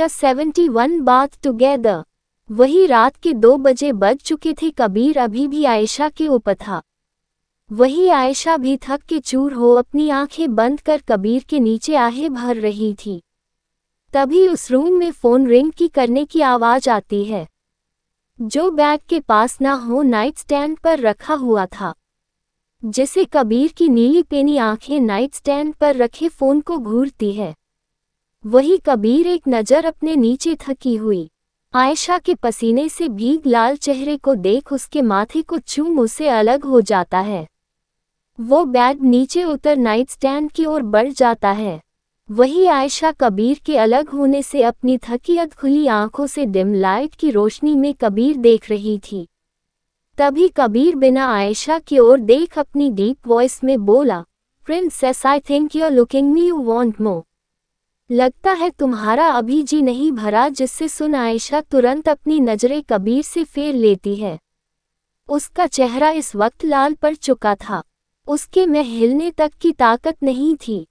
seventy 71 बात together वही रात के दो बजे बज चुके थे कबीर अभी भी आयशा के ऊपर था वही आयशा भी थक के चूर हो अपनी आंखें बंद कर कबीर के नीचे आहे भर रही थी तभी उस रूम में फोन रिंग की करने की आवाज आती है जो बैग के पास ना हो नाइट स्टैंड पर रखा हुआ था जिसे कबीर की नीली पेनी आंखें नाइट स्टैंड पर रखे फोन को घूरती है वही कबीर एक नज़र अपने नीचे थकी हुई आयशा के पसीने से भीग लाल चेहरे को देख उसके माथे को चूम उसे अलग हो जाता है वो बैग नीचे उतर नाइट स्टैंड की ओर बढ़ जाता है वही आयशा कबीर के अलग होने से अपनी थकी अध खुली आंखों से डिम लाइट की रोशनी में कबीर देख रही थी तभी कबीर बिना आयशा की ओर देख अपनी डीप वॉइस में बोला princess I think are looking me you want more लगता है तुम्हारा अभी जी नहीं भरा जिससे सुन आयशा तुरंत अपनी नजरें कबीर से फेर लेती है उसका चेहरा इस वक्त लाल पड़ चुका था उसके में हिलने तक की ताकत नहीं थी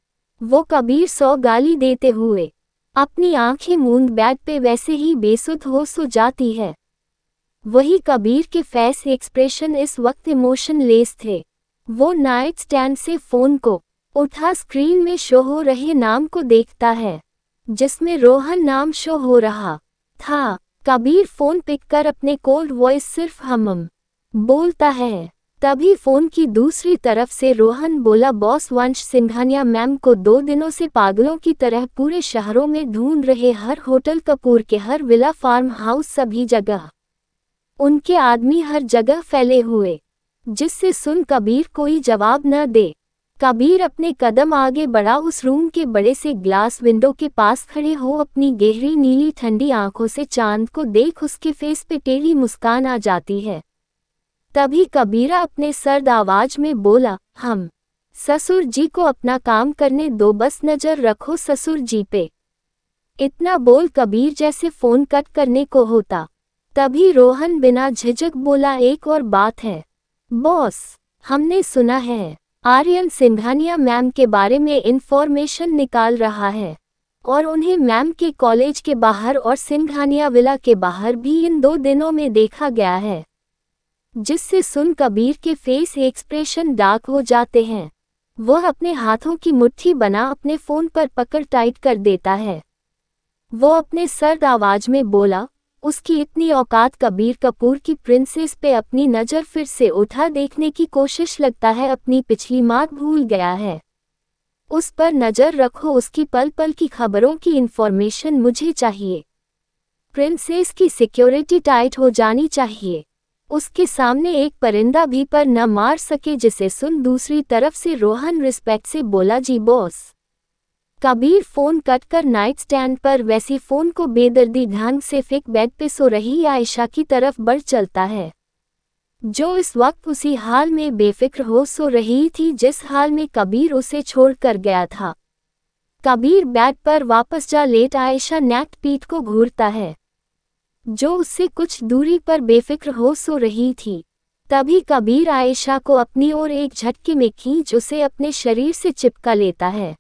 वो कबीर सौ गाली देते हुए अपनी आंखें मूंद बैग पे वैसे ही बेसुध हो सो जाती है वही कबीर के फेस एक्सप्रेशन इस वक्त इमोशन लेस थे वो नाइट स्टैंड से फ़ोन को उठा स्क्रीन में शो हो रहे नाम को देखता है जिसमें रोहन नाम शो हो रहा था कबीर फोन पिक कर अपने कोल्ड वॉइस सिर्फ हमम बोलता है तभी फोन की दूसरी तरफ से रोहन बोला बॉस वंश सिंघानिया मैम को दो दिनों से पागलों की तरह पूरे शहरों में ढूंढ रहे हर होटल कपूर के हर विला फार्म हाउस सभी जगह उनके आदमी हर जगह फैले हुए जिससे सुन कबीर कोई जवाब न दे कबीर अपने कदम आगे बढ़ा उस रूम के बड़े से ग्लास विंडो के पास खड़े हो अपनी गहरी नीली ठंडी आंखों से चांद को देख उसके फेस पे टेढ़ी मुस्कान आ जाती है तभी कबीरा अपने सर्द आवाज में बोला हम ससुर जी को अपना काम करने दो बस नजर रखो ससुर जी पे इतना बोल कबीर जैसे फोन कट करने को होता तभी रोहन बिना झिझक बोला एक और बात है बॉस हमने सुना है आर्यन सिंघानिया मैम के बारे में इन्फॉर्मेशन निकाल रहा है और उन्हें मैम के कॉलेज के बाहर और सिंघानिया विला के बाहर भी इन दो दिनों में देखा गया है जिससे सुन कबीर के फेस एक्सप्रेशन डार्क हो जाते हैं वह अपने हाथों की मुट्ठी बना अपने फ़ोन पर पकड़ टाइट कर देता है वो अपने सर्द आवाज में बोला उसकी इतनी औकात कबीर कपूर की प्रिंसेस पे अपनी नज़र फिर से उठा देखने की कोशिश लगता है अपनी पिछली मात भूल गया है उस पर नज़र रखो उसकी पल पल की खबरों की इन्फॉर्मेशन मुझे चाहिए प्रिंसेस की सिक्योरिटी टाइट हो जानी चाहिए उसके सामने एक परिंदा भी पर न मार सके जिसे सुन दूसरी तरफ से रोहन रिस्पेक्ट से बोला जी बॉस कबीर फोन कट कर नाइट स्टैंड पर वैसी फोन को बेदर्दी ढंग से फेंक बेड पे सो रही आयशा की तरफ बढ़ चलता है जो इस वक्त उसी हाल में बेफिक्र हो सो रही थी जिस हाल में कबीर उसे छोड़ कर गया था कबीर बेड पर वापस जा लेट आयशा नेट पीठ को घूरता है जो उससे कुछ दूरी पर बेफिक्र हो सो रही थी तभी कबीर आयशा को अपनी ओर एक झटके में खींच उसे अपने शरीर से चिपका लेता है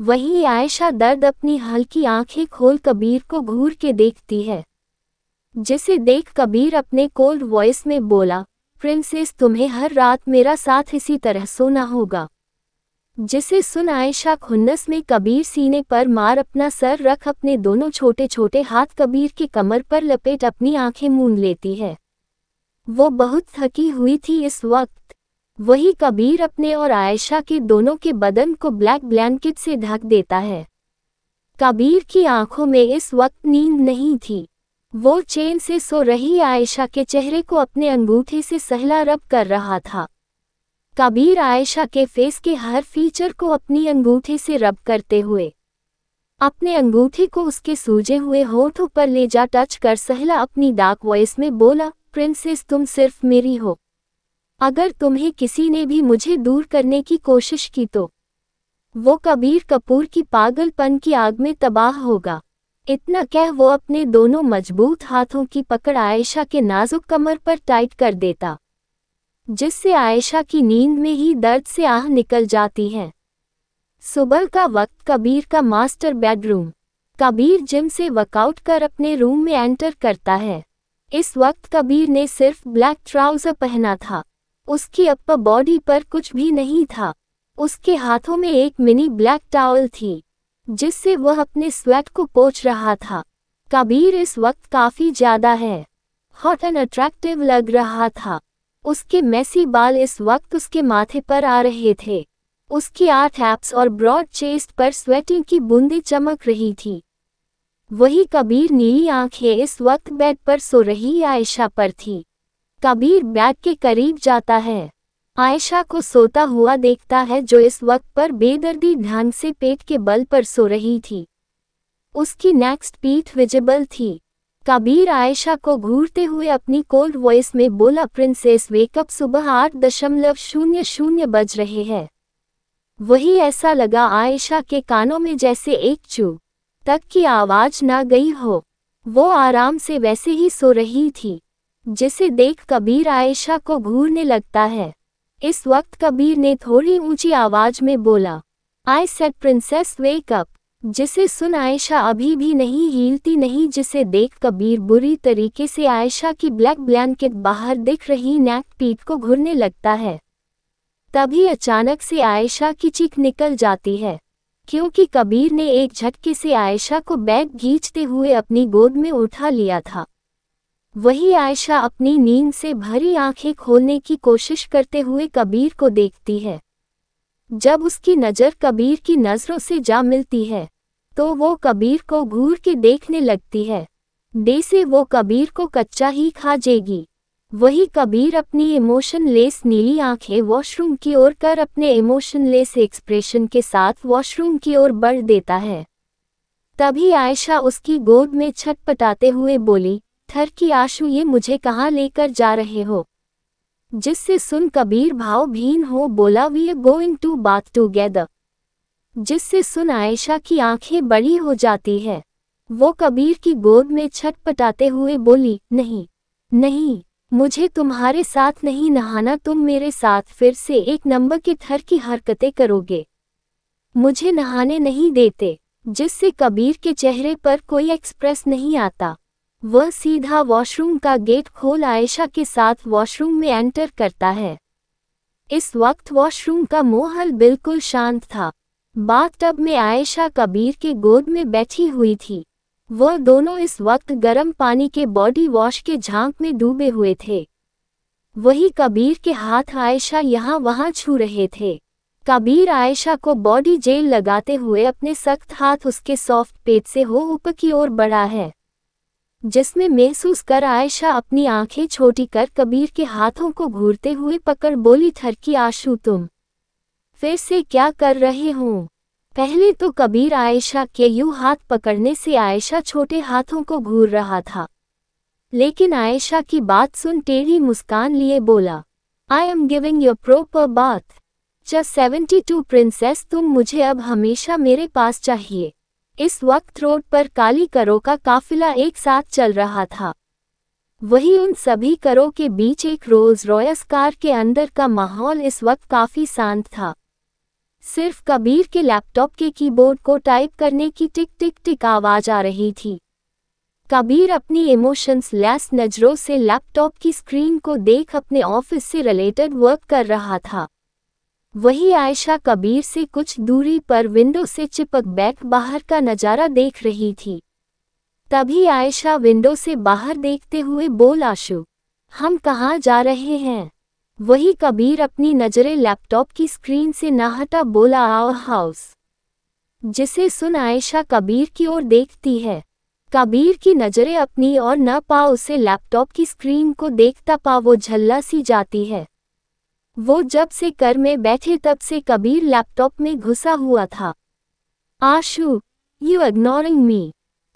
वही आयशा दर्द अपनी हल्की आंखें खोल कबीर को घूर के देखती है जिसे देख कबीर अपने कोल्ड वॉइस में बोला प्रिंसेस तुम्हें हर रात मेरा साथ इसी तरह सोना होगा जिसे सुन आयशा खुन्नस में कबीर सीने पर मार अपना सर रख अपने दोनों छोटे छोटे हाथ कबीर की कमर पर लपेट अपनी आंखें मूंद लेती है वो बहुत थकी हुई थी इस वक्त वही कबीर अपने और आयशा के दोनों के बदन को ब्लैक ब्लैंकेट से ढक देता है कबीर की आंखों में इस वक्त नींद नहीं थी वो चेन से सो रही आयशा के चेहरे को अपने अंगूठे से सहला रब कर रहा था कबीर आयशा के फेस के हर फीचर को अपनी अंगूठे से रब करते हुए अपने अंगूठे को उसके सूजे हुए होठों पर ले जा टच कर सहला अपनी डाक वॉइस में बोला प्रिंसेस तुम सिर्फ मेरी हो अगर तुम्हें किसी ने भी मुझे दूर करने की कोशिश की तो वो कबीर कपूर की पागलपन की आग में तबाह होगा इतना कह वो अपने दोनों मजबूत हाथों की पकड़ आयशा के नाजुक कमर पर टाइट कर देता जिससे आयशा की नींद में ही दर्द से आह निकल जाती है सुबह का वक्त कबीर का मास्टर बेडरूम कबीर जिम से वर्कआउट कर अपने रूम में एंटर करता है इस वक्त कबीर ने सिर्फ ब्लैक ट्राउज़र पहना था उसकी अपर बॉडी पर कुछ भी नहीं था उसके हाथों में एक मिनी ब्लैक टावल थी जिससे वह अपने स्वेट को पोछ रहा था कबीर इस वक्त काफी ज्यादा है हॉट एंड अट्रैक्टिव लग रहा था उसके मैसी बाल इस वक्त उसके माथे पर आ रहे थे उसकी आठ एप्स और ब्रॉड चेस्ट पर स्वेटिंग की बूंदें चमक रही थी वही कबीर नीली आंखें इस वक्त बेड पर सो रही आयशा पर थी कबीर बैग के करीब जाता है आयशा को सोता हुआ देखता है जो इस वक्त पर बेदर्दी ढंग से पेट के बल पर सो रही थी उसकी नेक्स्ट पीठ विजिबल थी कबीर आयशा को घूरते हुए अपनी कोल्ड वॉइस में बोला प्रिंसेस वेकअप सुबह आठ दशमलव शून्य शून्य बज रहे हैं वही ऐसा लगा आयशा के कानों में जैसे एक चू तक की आवाज ना गई हो वो आराम से वैसे ही सो रही थी जिसे देख कबीर आयशा को घूरने लगता है इस वक्त कबीर ने थोड़ी ऊंची आवाज में बोला I said princess wake up जिसे सुन आयशा अभी भी नहीं हिलती नहीं जिसे देख कबीर बुरी तरीके से आयशा की ब्लैक ब्लैंकेट बाहर दिख रही नैक पीठ को घूरने लगता है तभी अचानक से आयशा की चीख निकल जाती है क्योंकि कबीर ने एक झटके से आयशा को बैग खींचते हुए अपनी गोद में उठा लिया था वही आयशा अपनी नींद से भरी आंखें खोलने की कोशिश करते हुए कबीर को देखती है जब उसकी नज़र कबीर की नज़रों से जा मिलती है तो वो कबीर को घूर के देखने लगती है डे से वो कबीर को कच्चा ही खा जेगी वही कबीर अपनी इमोशन लेस नीली आंखें वॉशरूम की ओर कर अपने इमोशन लेस एक्सप्रेशन के साथ वॉशरूम की ओर बढ़ देता है तभी आयशा उसकी गोद में छटपटाते हुए बोली थर की आशु ये मुझे कहाँ लेकर जा रहे हो जिससे सुन कबीर भाव भीन हो बोला we are going to bath together जिससे सुन आयशा की आंखें बड़ी हो जाती है वो कबीर की गोद में छटपटाते हुए बोली नहीं नहीं मुझे तुम्हारे साथ नहीं नहाना तुम मेरे साथ फिर से एक नंबर के थर की हरकतें करोगे मुझे नहाने नहीं देते जिससे कबीर के चेहरे पर कोई एक्सप्रेस नहीं आता वह सीधा वॉशरूम का गेट खोल आयशा के साथ वॉशरूम में एंटर करता है इस वक्त वॉशरूम का मोहल बिल्कुल शांत था बाथटब में आयशा कबीर के गोद में बैठी हुई थी वह दोनों इस वक्त गर्म पानी के बॉडी वॉश के झांक में डूबे हुए थे वही कबीर के हाथ आयशा यहाँ वहाँ छू रहे थे कबीर आयशा को बॉडी जेल लगाते हुए अपने सख्त हाथ उसके सॉफ्ट पेट से हो ऊपर की ओर बढ़ा है जिसमें महसूस कर आयशा अपनी आंखें छोटी कर कबीर के हाथों को घूरते हुए पकड़ बोली थरकी आशु तुम फिर से क्या कर रहे हो पहले तो कबीर आयशा के यूं हाथ पकड़ने से आयशा छोटे हाथों को घूर रहा था लेकिन आयशा की बात सुन टेढ़ी मुस्कान लिए बोला I am giving your proper bath च सेवेंटी टू प्रिंसेस तुम मुझे अब हमेशा मेरे पास चाहिए इस वक्त रोड पर काली करो का काफिला एक साथ चल रहा था वही उन सभी करो के बीच एक रोल्स रॉयस कार के अंदर का माहौल इस वक्त काफ़ी शांत था सिर्फ कबीर के लैपटॉप के कीबोर्ड को टाइप करने की टिक टिक टिक आवाज आ रही थी कबीर अपनी इमोशंस लैस नज़रों से लैपटॉप की स्क्रीन को देख अपने ऑफिस से रिलेटेड वर्क कर रहा था वही आयशा कबीर से कुछ दूरी पर विंडो से चिपक बैक बाहर का नज़ारा देख रही थी तभी आयशा विंडो से बाहर देखते हुए बोल आशु हम कहाँ जा रहे हैं वही कबीर अपनी नज़रें लैपटॉप की स्क्रीन से नहटा बोला आओ हाउस जिसे सुन आयशा कबीर की ओर देखती है कबीर की नज़रें अपनी ओर न पा उसे लैपटॉप की स्क्रीन को देखता पा वो झल्ला सी जाती है वो जब से कर में बैठे तब से कबीर लैपटॉप में घुसा हुआ था आशु यू इग्नोरिंग मी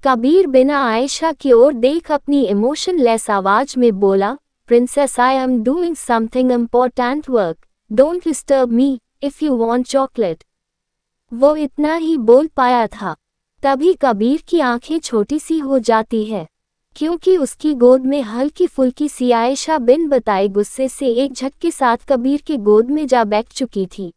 कबीर बिना आयशा की ओर देख अपनी इमोशन लेस आवाज में बोला princess I am doing something important work don't disturb me if you want chocolate वो इतना ही बोल पाया था तभी कबीर की आंखें छोटी सी हो जाती है क्योंकि उसकी गोद में हल्की फुल्की सियायशा बिन बताए गुस्से से एक झटके साथ कबीर के गोद में जा बैठ चुकी थी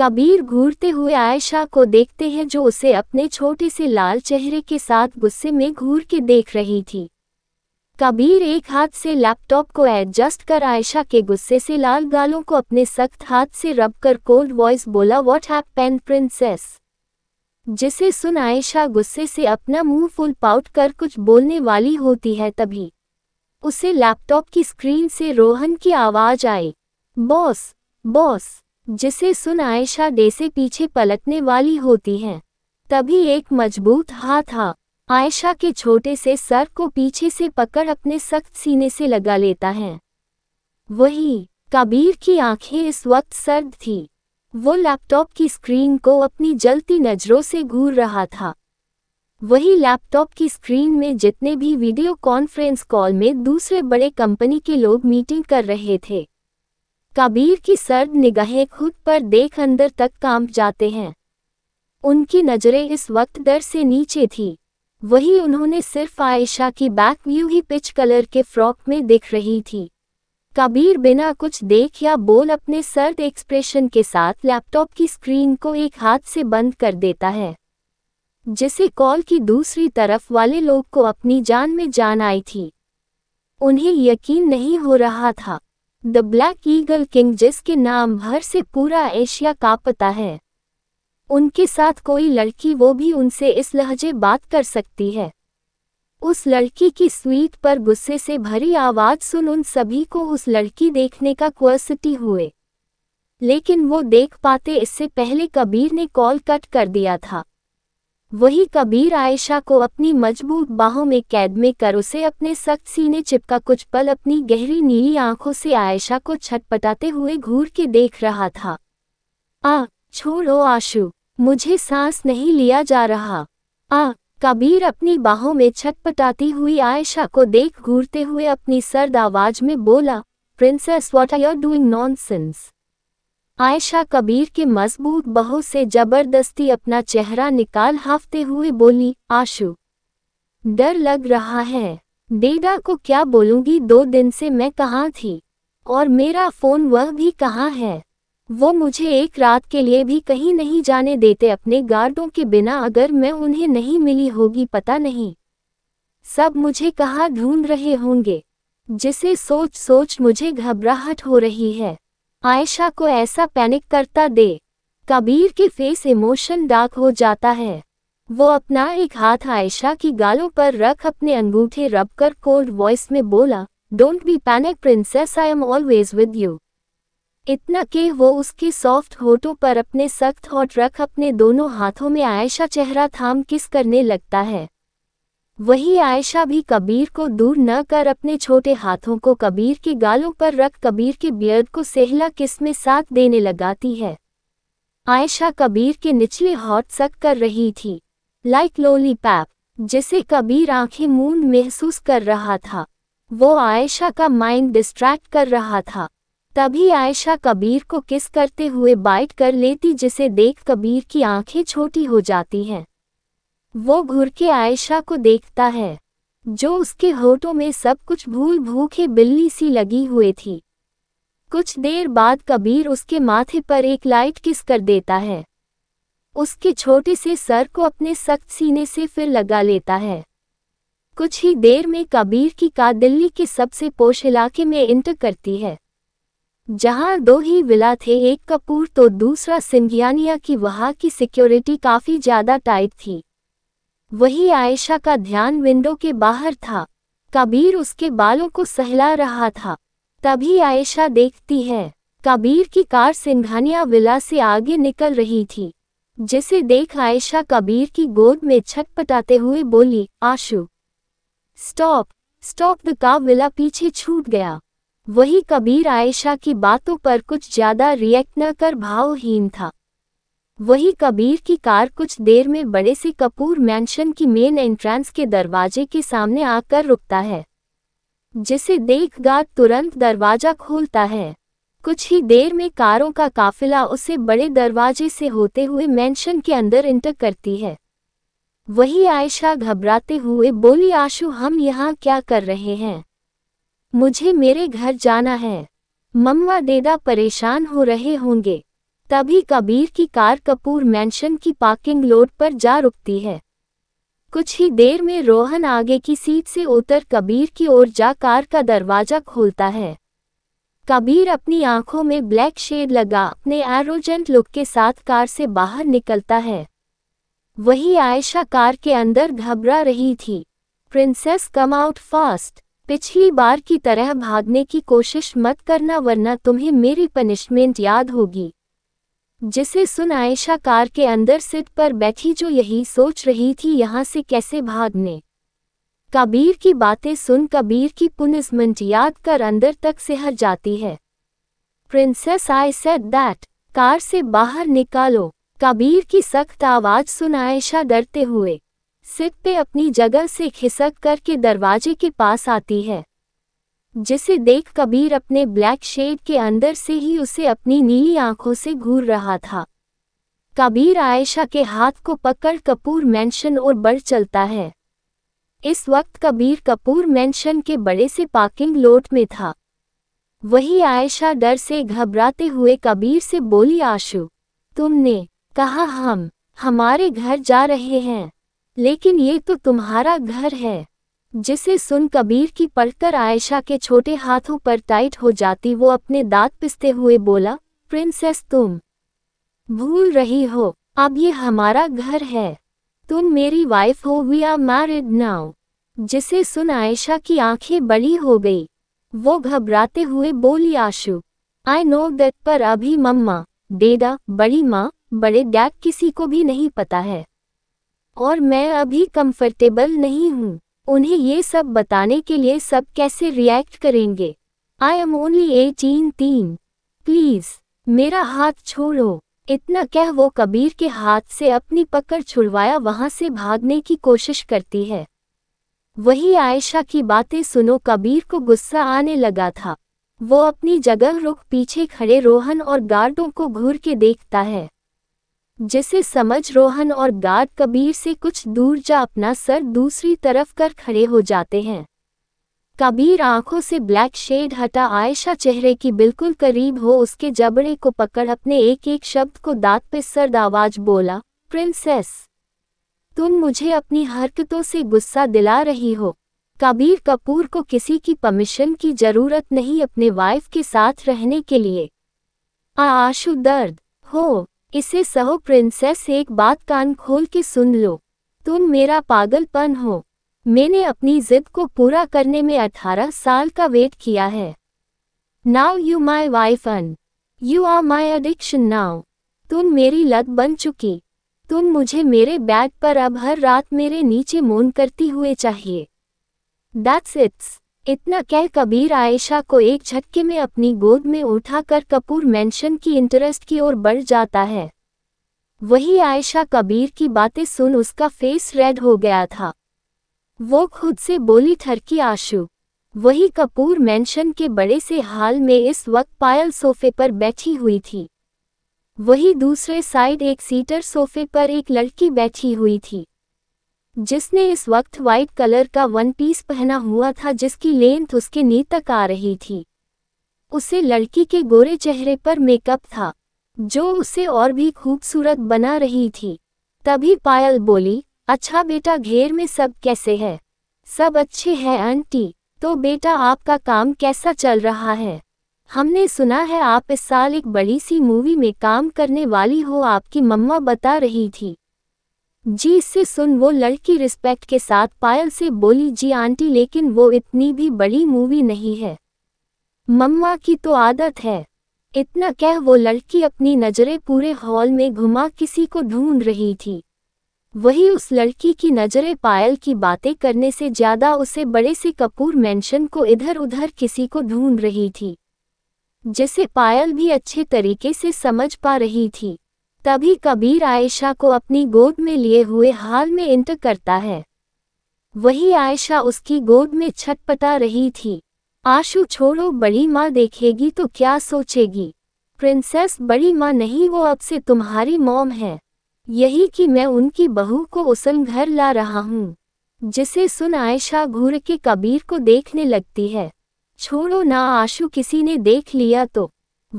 कबीर घूरते हुए आयशा को देखते हैं जो उसे अपने छोटे से लाल चेहरे के साथ गुस्से में घूर के देख रही थी कबीर एक हाथ से लैपटॉप को एडजस्ट कर आयशा के गुस्से से लाल गालों को अपने सख्त हाथ से रब कर कोल्ड वॉइस बोला व्हाट हैप पेन प्रिंसेस जिसे सुन आयशा गुस्से से अपना मुंह फुल पाउट कर कुछ बोलने वाली होती है तभी उसे लैपटॉप की स्क्रीन से रोहन की आवाज आई बॉस बॉस जिसे सुन आयशा डे से पीछे पलटने वाली होती है तभी एक मजबूत हाथ आ आयशा के छोटे से सर को पीछे से पकड़ अपने सख्त सीने से लगा लेता है वही कबीर की आंखें इस वक्त सर्द थी वो लैपटॉप की स्क्रीन को अपनी जलती नज़रों से घूर रहा था वही लैपटॉप की स्क्रीन में जितने भी वीडियो कॉन्फ्रेंस कॉल में दूसरे बड़े कंपनी के लोग मीटिंग कर रहे थे कबीर की सर्द निगाहें खुद पर देख अंदर तक कांप जाते हैं उनकी नज़रें इस वक्त दर से नीचे थी वही उन्होंने सिर्फ आयशा की बैक व्यू ही पिच कलर के फ्रॉक में दिख रही थी कबीर बिना कुछ देख या बोल अपने सर्द एक्सप्रेशन के साथ लैपटॉप की स्क्रीन को एक हाथ से बंद कर देता है जिसे कॉल की दूसरी तरफ वाले लोग को अपनी जान में जान आई थी उन्हें यकीन नहीं हो रहा था द ब्लैक ईगल किंग जिसके नाम भर से पूरा एशिया का पता है उनके साथ कोई लड़की वो भी उनसे इस लहजे बात कर सकती है उस लड़की की स्वीट पर गुस्से से भरी आवाज़ सुन उन सभी को उस लड़की देखने का क्वर्सिटी हुए लेकिन वो देख पाते इससे पहले कबीर ने कॉल कट कर दिया था वही कबीर आयशा को अपनी मजबूत बाहों में कैद में कर उसे अपने सख्त सीने चिपका कुछ पल अपनी गहरी नीली आंखों से आयशा को छटपटाते हुए घूर के देख रहा था आ छोड़ो आशु मुझे सांस नहीं लिया जा रहा आ कबीर अपनी बाहों में छटपटाती हुई आयशा को देख घूरते हुए अपनी सर्द आवाज में बोला princess what are you doing nonsense Ayesha Kabir के मजबूत बहों से जबरदस्ती अपना चेहरा निकाल हाफते हुए बोली आशु डर लग रहा है डेडा को क्या बोलूँगी दो दिन से मैं कहाँ थी और मेरा फ़ोन वह भी कहाँ है वो मुझे एक रात के लिए भी कहीं नहीं जाने देते अपने गार्डों के बिना अगर मैं उन्हें नहीं मिली होगी पता नहीं सब मुझे कहाँ ढूंढ रहे होंगे जिसे सोच सोच मुझे घबराहट हो रही है आयशा को ऐसा पैनिक करता दे कबीर के फेस इमोशन डार्क हो जाता है वो अपना एक हाथ आयशा की गालों पर रख अपने अंगूठे रब कर कोल्ड वॉइस में बोला don't be panic princess I am always with you इतना के वो उसके सॉफ्ट होठों पर अपने सख्त और रख अपने दोनों हाथों में आयशा चेहरा थाम किस करने लगता है वही आयशा भी कबीर को दूर न कर अपने छोटे हाथों को कबीर के गालों पर रख कबीर के बियर्ड को सहला किस में साथ देने लगाती है आयशा कबीर के निचले हॉट सक कर रही थी लाइक लोली पैप जिसे कबीर आंखें मूंद महसूस कर रहा था वो आयशा का माइंड डिस्ट्रैक्ट कर रहा था तभी आयशा कबीर को किस करते हुए बाइट कर लेती जिसे देख कबीर की आंखें छोटी हो जाती हैं वो घुर के आयशा को देखता है जो उसके होठों में सब कुछ भूल भूखे बिल्ली सी लगी हुई थी कुछ देर बाद कबीर उसके माथे पर एक लाइट किस कर देता है उसके छोटे से सर को अपने सख्त सीने से फिर लगा लेता है कुछ ही देर में कबीर की का दिल्ली के सबसे पोश इलाके में इंटर करती है जहां दो ही विला थे एक कपूर तो दूसरा सिंघियानिया की वहां की सिक्योरिटी काफी ज्यादा टाइट थी वही आयशा का ध्यान विंडो के बाहर था कबीर उसके बालों को सहला रहा था तभी आयशा देखती है कबीर की कार सिंघानिया विला से आगे निकल रही थी जिसे देख आयशा कबीर की गोद में छटपटाते हुए बोली आशु स्टॉप स्टॉप द का विला पीछे छूट गया वही कबीर आयशा की बातों पर कुछ ज्यादा रिएक्ट न कर भावहीन था वही कबीर की कार कुछ देर में बड़े से कपूर मैंशन की मेन एंट्रेंस के दरवाजे के सामने आकर रुकता है जिसे देख गार्ड तुरंत दरवाजा खोलता है कुछ ही देर में कारों का काफिला उसे बड़े दरवाजे से होते हुए मैंशन के अंदर इंटर करती है वही आयशा घबराते हुए बोली आशु हम यहाँ क्या कर रहे हैं मुझे मेरे घर जाना है मम्मा देदा परेशान हो रहे होंगे तभी कबीर की कार कपूर मैंशन की पार्किंग लोड पर जा रुकती है कुछ ही देर में रोहन आगे की सीट से उतर कबीर की ओर जा कार का दरवाजा खोलता है कबीर अपनी आंखों में ब्लैक शेड लगा अपने एरोजेंट लुक के साथ कार से बाहर निकलता है वही आयशा कार के अंदर घबरा रही थी प्रिंसेस कम आउट फास्ट पिछली बार की तरह भागने की कोशिश मत करना वरना तुम्हें मेरी पनिशमेंट याद होगी जिसे सुन आयशा कार के अंदर सिट पर बैठी जो यही सोच रही थी यहाँ से कैसे भागने कबीर की बातें सुन कबीर की पुनिसमेंट याद कर अंदर तक सिहर जाती है princess I said that car से बाहर निकालो कबीर की सख्त आवाज सुन आयशा डरते हुए सिर पे अपनी जगह से खिसक कर के दरवाजे के पास आती है जिसे देख कबीर अपने ब्लैक शेड के अंदर से ही उसे अपनी नीली आंखों से घूर रहा था कबीर आयशा के हाथ को पकड़ कपूर मेंशन और बढ़ चलता है इस वक्त कबीर कपूर मेंशन के बड़े से पार्किंग लोट में था वही आयशा डर से घबराते हुए कबीर से बोली आशु तुमने कहा हम हमारे घर जा रहे हैं लेकिन ये तो तुम्हारा घर है जिसे सुन कबीर की पढ़कर आयशा के छोटे हाथों पर टाइट हो जाती वो अपने दांत पिसते हुए बोला प्रिंसेस तुम भूल रही हो अब ये हमारा घर है तुम मेरी वाइफ हो वी आर मैरिड नाउ जिसे सुन आयशा की आंखें बड़ी हो गई वो घबराते हुए बोली आशु आई नो दैट पर अभी मम्मा डेडा बड़ी माँ बड़े डैड किसी को भी नहीं पता है और मैं अभी कंफर्टेबल नहीं हूँ उन्हें ये सब बताने के लिए सब कैसे रिएक्ट करेंगे आई एम ओनली एटीन तीन प्लीज मेरा हाथ छोड़ो इतना कह वो कबीर के हाथ से अपनी पकड़ छुड़वाया वहां से भागने की कोशिश करती है वही आयशा की बातें सुनो कबीर को गुस्सा आने लगा था वो अपनी जगह रुक पीछे खड़े रोहन और गार्डों को घूर के देखता है जिसे समझ रोहन और गार्ड कबीर से कुछ दूर जा अपना सर दूसरी तरफ कर खड़े हो जाते हैं कबीर आंखों से ब्लैक शेड हटा आयशा चेहरे की बिल्कुल करीब हो उसके जबड़े को पकड़ अपने एक एक शब्द को दांत पे सर्द आवाज बोला प्रिंसेस तुम मुझे अपनी हरकतों से गुस्सा दिला रही हो कबीर कपूर को किसी की परमिशन की जरूरत नहीं अपने वाइफ के साथ रहने के लिए आशु दर्द हो इसे सहो प्रिंसेस एक बात कान खोल के सुन लो तुम मेरा पागलपन हो मैंने अपनी जिद को पूरा करने में अठारह साल का वेट किया है now you my wife and you are my addiction now तुम मेरी लत बन चुकी तुम मुझे मेरे बैड पर अब हर रात मेरे नीचे मोन करती हुए चाहिए दैट्स इट्स इतना कह कबीर आयशा को एक झटके में अपनी गोद में उठाकर कपूर मेंशन की इंटरेस्ट की ओर बढ़ जाता है वही आयशा कबीर की बातें सुन उसका फेस रेड हो गया था वो खुद से बोली ठरकी आशु वही कपूर मेंशन के बड़े से हाल में इस वक्त पायल सोफे पर बैठी हुई थी वही दूसरे साइड एक सीटर सोफे पर एक लड़की बैठी हुई थी जिसने इस वक्त व्हाइट कलर का वन पीस पहना हुआ था जिसकी लेंथ उसके नी तक आ रही थी उसे लड़की के गोरे चेहरे पर मेकअप था जो उसे और भी खूबसूरत बना रही थी तभी पायल बोली अच्छा बेटा घेर में सब कैसे है सब अच्छे हैं आंटी तो बेटा आपका काम कैसा चल रहा है हमने सुना है आप इस साल एक बड़ी सी मूवी में काम करने वाली हो आपकी मम्मा बता रही थी जी इससे सुन वो लड़की रिस्पेक्ट के साथ पायल से बोली जी आंटी लेकिन वो इतनी भी बड़ी मूवी नहीं है मम्मा की तो आदत है इतना कह वो लड़की अपनी नज़रें पूरे हॉल में घुमा किसी को ढूंढ रही थी वही उस लड़की की नज़रें पायल की बातें करने से ज़्यादा उसे बड़े से कपूर मेंशन को इधर उधर किसी को ढूंढ रही थी जिसे पायल भी अच्छे तरीके से समझ पा रही थी तभी कबीर आयशा को अपनी गोद में लिए हुए हाल में इंटर करता है वही आयशा उसकी गोद में छटपटा रही थी आशु छोड़ो बड़ी माँ देखेगी तो क्या सोचेगी प्रिंसेस बड़ी माँ नहीं वो अब से तुम्हारी मॉम है यही कि मैं उनकी बहू को उसन घर ला रहा हूँ जिसे सुन आयशा घूर के कबीर को देखने लगती है छोड़ो ना आशु किसी ने देख लिया तो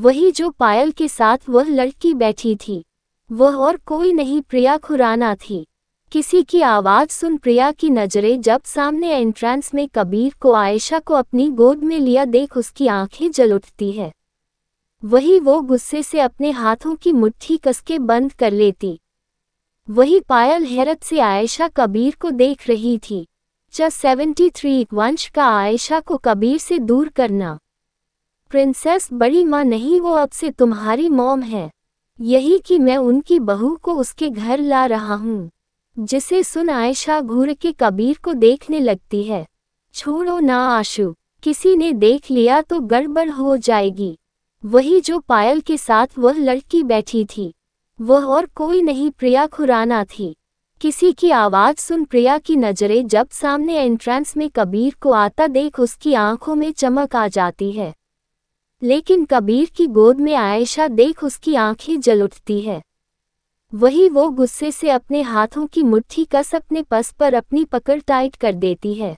वही जो पायल के साथ वह लड़की बैठी थी वह और कोई नहीं प्रिया खुराना थी किसी की आवाज़ सुन प्रिया की नज़रें जब सामने एंट्रेंस में कबीर को आयशा को अपनी गोद में लिया देख उसकी आंखें जल उठती है वही वो गुस्से से अपने हाथों की मुट्ठी कसके बंद कर लेती वही पायल हैरत से आयशा कबीर को देख रही थी च सेवेंटी थ्री वंश का आयशा को कबीर से दूर करना प्रिंसेस बड़ी माँ नहीं वो अब से तुम्हारी मोम है यही कि मैं उनकी बहू को उसके घर ला रहा हूँ जिसे सुन आयशा घूर के कबीर को देखने लगती है छोड़ो ना आशु किसी ने देख लिया तो गड़बड़ हो जाएगी वही जो पायल के साथ वह लड़की बैठी थी वह और कोई नहीं प्रिया खुराना थी किसी की आवाज़ सुन प्रिया की नज़रें जब सामने एंट्रेंस में कबीर को आता देख उसकी आंखों में चमक आ जाती है लेकिन कबीर की गोद में आयशा देख उसकी आंखें जल उठती है वही वो गुस्से से अपने हाथों की मुट्ठी कस अपने पस पर अपनी पकड़ टाइट कर देती है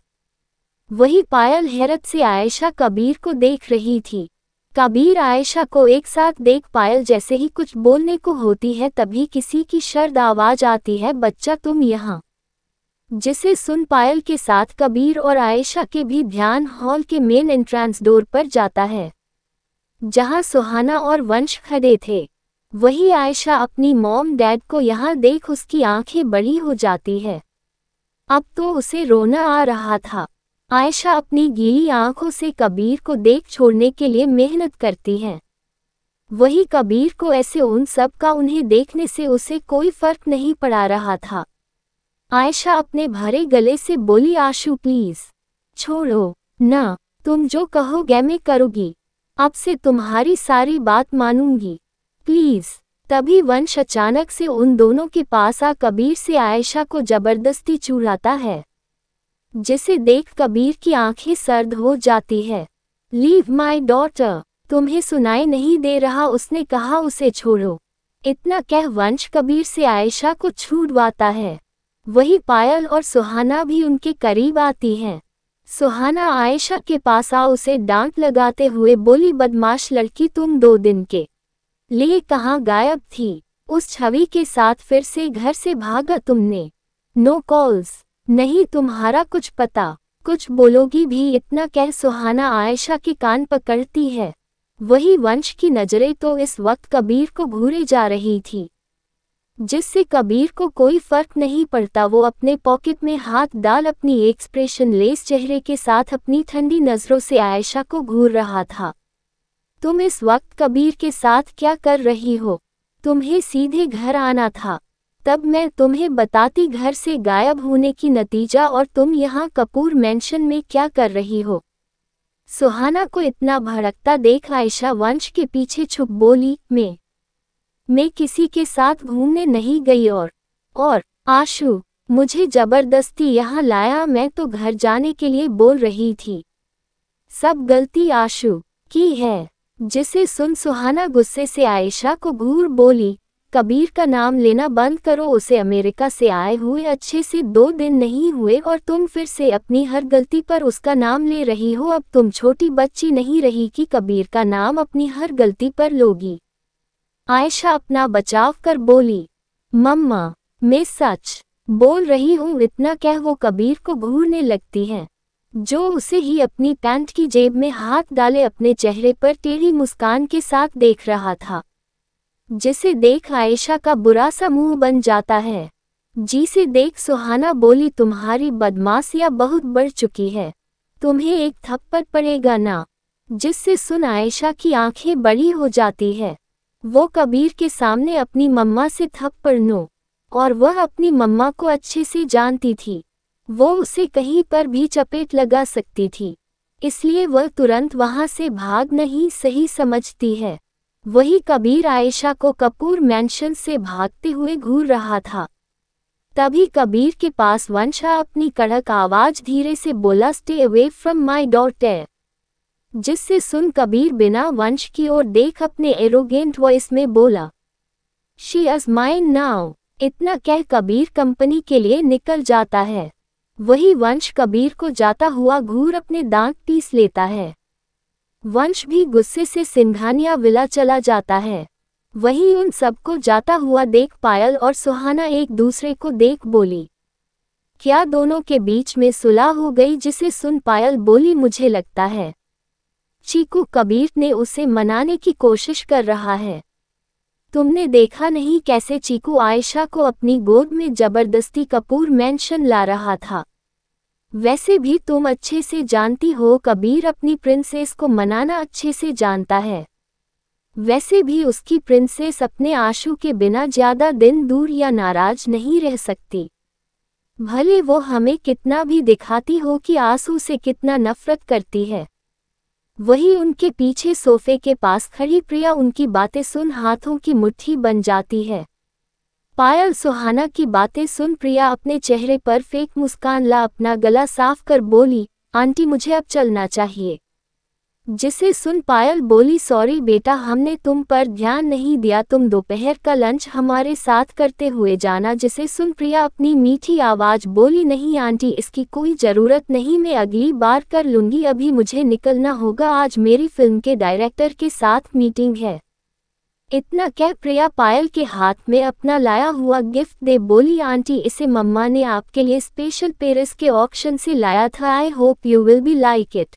वही पायल हैरत से आयशा कबीर को देख रही थी कबीर आयशा को एक साथ देख पायल जैसे ही कुछ बोलने को होती है तभी किसी की शर्द आवाज आती है बच्चा तुम यहाँ जिसे सुन पायल के साथ कबीर और आयशा के भी ध्यान हॉल के मेन एंट्रेंस डोर पर जाता है जहां सुहाना और वंश खड़े थे वही आयशा अपनी मॉम डैड को यहाँ देख उसकी आंखें बड़ी हो जाती है अब तो उसे रोना आ रहा था आयशा अपनी गीली आंखों से कबीर को देख छोड़ने के लिए मेहनत करती है वही कबीर को ऐसे उन सब का उन्हें देखने से उसे कोई फर्क नहीं पड़ा रहा था आयशा अपने भरे गले से बोली आशू प्लीज छोड़ो ना तुम जो कहोगे मैं करूँगी अब से तुम्हारी सारी बात मानूंगी प्लीज तभी वंश अचानक से उन दोनों के पास आ कबीर से आयशा को जबरदस्ती चूड़ाता है जिसे देख कबीर की आंखें सर्द हो जाती है लीव माई डॉटर तुम्हें सुनाई नहीं दे रहा उसने कहा उसे छोड़ो इतना कह वंश कबीर से आयशा को छूटवाता है वही पायल और सुहाना भी उनके करीब आती हैं सुहाना आयशा के पास आ उसे डांट लगाते हुए बोली बदमाश लड़की तुम दो दिन के लिए कहाँ गायब थी उस छवि के साथ फिर से घर से भागा तुमने नो कॉल्स नहीं तुम्हारा कुछ पता कुछ बोलोगी भी इतना कह सुहाना आयशा के कान पकड़ती है वही वंश की नज़रें तो इस वक्त कबीर को घूरे जा रही थी जिससे कबीर को कोई फर्क नहीं पड़ता वो अपने पॉकेट में हाथ डाल अपनी एक्सप्रेशन लेस चेहरे के साथ अपनी ठंडी नज़रों से आयशा को घूर रहा था तुम इस वक्त कबीर के साथ क्या कर रही हो तुम्हें सीधे घर आना था तब मैं तुम्हें बताती घर से गायब होने की नतीजा और तुम यहाँ कपूर मेंशन में क्या कर रही हो सुहाना को इतना भड़कता देख आयशा वंश के पीछे छुप बोली मैं मैं किसी के साथ घूमने नहीं गई और और आशु मुझे जबरदस्ती यहाँ लाया मैं तो घर जाने के लिए बोल रही थी सब गलती आशु की है जिसे सुन सुहाना गुस्से से आयशा को घूर बोली कबीर का नाम लेना बंद करो उसे अमेरिका से आए हुए अच्छे से दो दिन नहीं हुए और तुम फिर से अपनी हर गलती पर उसका नाम ले रही हो अब तुम छोटी बच्ची नहीं रही कि कबीर का नाम अपनी हर गलती पर लोगी आयशा अपना बचाव कर बोली मम्मा मैं सच बोल रही हूँ इतना कह वो कबीर को घूरने लगती है जो उसे ही अपनी पैंट की जेब में हाथ डाले अपने चेहरे पर टेढ़ी मुस्कान के साथ देख रहा था जिसे देख आयशा का बुरा सा मुंह बन जाता है जिसे देख सुहाना बोली तुम्हारी बदमाशियाँ बहुत बढ़ चुकी है तुम्हें एक थप्पड़ पड़ेगा ना जिससे सुन आयशा की आंखें बड़ी हो जाती है वो कबीर के सामने अपनी मम्मा से थप्पड़ नो और वह अपनी मम्मा को अच्छे से जानती थी वो उसे कहीं पर भी चपेट लगा सकती थी इसलिए वह तुरंत वहां से भाग नहीं सही समझती है वही कबीर आयशा को कपूर मैंशन से भागते हुए घूर रहा था तभी कबीर के पास वंशा अपनी कड़क आवाज धीरे से बोला stay away from my daughter जिससे सुन कबीर बिना वंश की ओर देख अपने एरोगेंट वॉइस में बोला शी इज माइन नाउ इतना कह कबीर कंपनी के लिए निकल जाता है वही वंश कबीर को जाता हुआ घूर अपने दांत पीस लेता है वंश भी गुस्से से सिंघानिया विला चला जाता है वही उन सबको जाता हुआ देख पायल और सुहाना एक दूसरे को देख बोली क्या दोनों के बीच में सुलह हो गई जिसे सुन पायल बोली मुझे लगता है चीकू कबीर ने उसे मनाने की कोशिश कर रहा है तुमने देखा नहीं कैसे चीकू आयशा को अपनी गोद में जबरदस्ती कपूर मेंशन ला रहा था वैसे भी तुम अच्छे से जानती हो कबीर अपनी प्रिंसेस को मनाना अच्छे से जानता है वैसे भी उसकी प्रिंसेस अपने आंसू के बिना ज्यादा दिन दूर या नाराज नहीं रह सकती भले वो हमें कितना भी दिखाती हो कि आंसू से कितना नफरत करती है वही उनके पीछे सोफे के पास खड़ी प्रिया उनकी बातें सुन हाथों की मुट्ठी बन जाती है पायल सुहाना की बातें सुन प्रिया अपने चेहरे पर फेक मुस्कान ला अपना गला साफ कर बोली आंटी मुझे अब चलना चाहिए जिसे सुन पायल बोली सॉरी बेटा हमने तुम पर ध्यान नहीं दिया तुम दोपहर का लंच हमारे साथ करते हुए जाना जिसे सुन प्रिया अपनी मीठी आवाज बोली नहीं आंटी इसकी कोई ज़रूरत नहीं मैं अगली बार कर लूँगी अभी मुझे निकलना होगा आज मेरी फिल्म के डायरेक्टर के साथ मीटिंग है इतना कह प्रिया पायल के हाथ में अपना लाया हुआ गिफ्ट दे बोली आंटी इसे मम्मा ने आपके लिए स्पेशल पेरिस के ऑप्शन से लाया था I hope you will be like it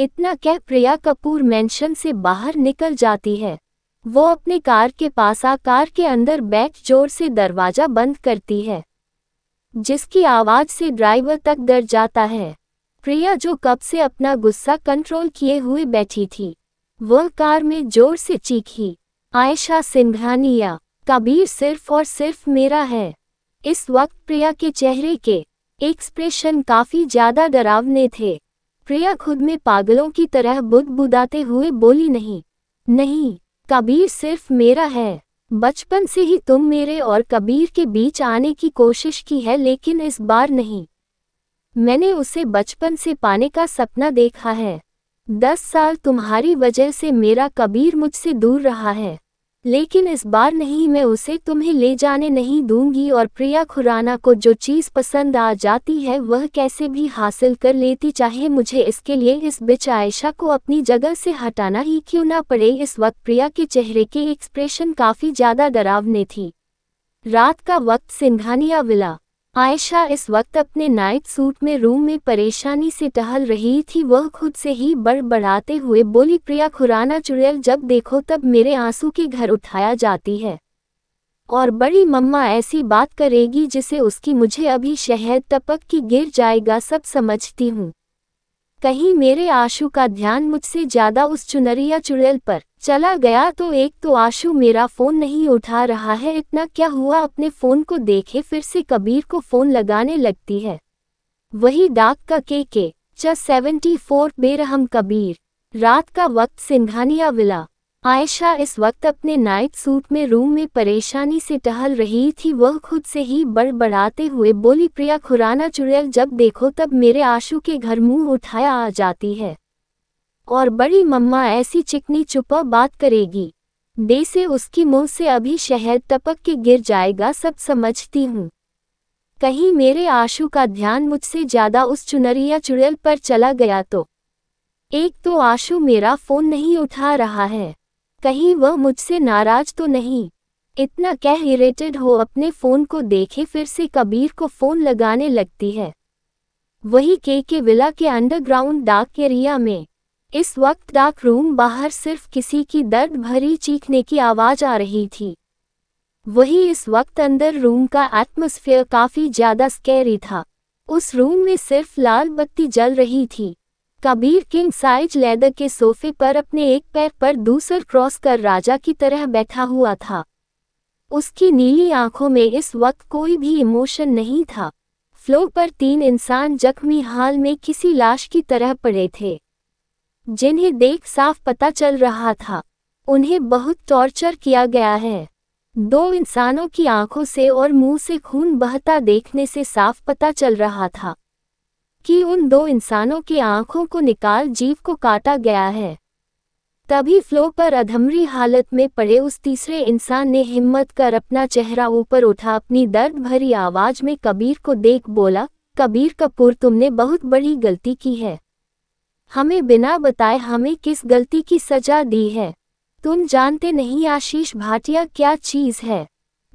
इतना कह प्रिया कपूर मेंशन से बाहर निकल जाती है वो अपने कार के पास आ कार के अंदर बैठ जोर से दरवाजा बंद करती है जिसकी आवाज से ड्राइवर तक डर जाता है प्रिया जो कब से अपना गुस्सा कंट्रोल किए हुए बैठी थी वह कार में जोर से चीखी आयशा सिंघानिया कबीर सिर्फ और सिर्फ मेरा है इस वक्त प्रिया के चेहरे के एक्सप्रेशन काफी ज्यादा डरावने थे प्रिया खुद में पागलों की तरह बुदबुदाते हुए बोली नहीं नहीं कबीर सिर्फ मेरा है बचपन से ही तुम मेरे और कबीर के बीच आने की कोशिश की है लेकिन इस बार नहीं मैंने उसे बचपन से पाने का सपना देखा है दस साल तुम्हारी वजह से मेरा कबीर मुझसे दूर रहा है लेकिन इस बार नहीं मैं उसे तुम्हें ले जाने नहीं दूंगी और प्रिया खुराना को जो चीज़ पसंद आ जाती है वह कैसे भी हासिल कर लेती चाहे मुझे इसके लिए इस बिच आयशा को अपनी जगह से हटाना ही क्यों ना पड़े इस वक्त प्रिया के चेहरे के एक्सप्रेशन काफ़ी ज़्यादा डरावने थी रात का वक्त सिंघानिया विला आयशा इस वक्त अपने नाइट सूट में रूम में परेशानी से टहल रही थी वह खुद से ही बड़बड़ाते हुए बोली प्रिया खुराना चुड़ैल जब देखो तब मेरे आंसू के घर उठाया जाती है और बड़ी मम्मा ऐसी बात करेगी जिसे उसकी मुझे अभी शहद टपक की गिर जाएगा सब समझती हूँ कहीं मेरे आशु का ध्यान मुझसे ज्यादा उस चुनरिया चुड़ैल पर चला गया तो एक तो आशु मेरा फोन नहीं उठा रहा है इतना क्या हुआ अपने फोन को देखे फिर से कबीर को फोन लगाने लगती है वही डाक का के के च सेवेंटी फोर बेरहम कबीर रात का वक्त सिंघानिया विला आयशा इस वक्त अपने नाइट सूट में रूम में परेशानी से टहल रही थी वह खुद से ही बड़बड़ाते हुए बोली प्रिया खुराना चुड़ैल जब देखो तब मेरे आशू के घर मुंह उठाया आ जाती है और बड़ी मम्मा ऐसी चिकनी चुपा बात करेगी दे से उसकी मुंह से अभी शहर टपक के गिर जाएगा सब समझती हूँ कहीं मेरे आशू का ध्यान मुझसे ज्यादा उस चुनरिया चुड़ैल पर चला गया तो एक तो आशू मेरा फोन नहीं उठा रहा है कहीं वह मुझसे नाराज तो नहीं इतना कह इरेटेड हो अपने फ़ोन को देखे फिर से कबीर को फ़ोन लगाने लगती है वही के के विला के अंडरग्राउंड डाक एरिया में इस वक्त डाक रूम बाहर सिर्फ किसी की दर्द भरी चीखने की आवाज़ आ रही थी वही इस वक्त अंदर रूम का एटमॉस्फेयर काफ़ी ज़्यादा स्कैरी था उस रूम में सिर्फ लाल बत्ती जल रही थी कबीर किंग साइज लेदर के सोफे पर अपने एक पैर पर दूसर क्रॉस कर राजा की तरह बैठा हुआ था उसकी नीली आंखों में इस वक्त कोई भी इमोशन नहीं था फ्लोर पर तीन इंसान जख्मी हाल में किसी लाश की तरह पड़े थे जिन्हें देख साफ पता चल रहा था उन्हें बहुत टॉर्चर किया गया है दो इंसानों की आंखों से और मुंह से खून बहता देखने से साफ पता चल रहा था कि उन दो इंसानों की आंखों को निकाल जीव को काटा गया है तभी फ्लो पर अधमरी हालत में पड़े उस तीसरे इंसान ने हिम्मत कर अपना चेहरा ऊपर उठा अपनी दर्द भरी आवाज में कबीर को देख बोला कबीर कपूर तुमने बहुत बड़ी गलती की है हमें बिना बताए हमें किस गलती की सजा दी है तुम जानते नहीं आशीष भाटिया क्या चीज़ है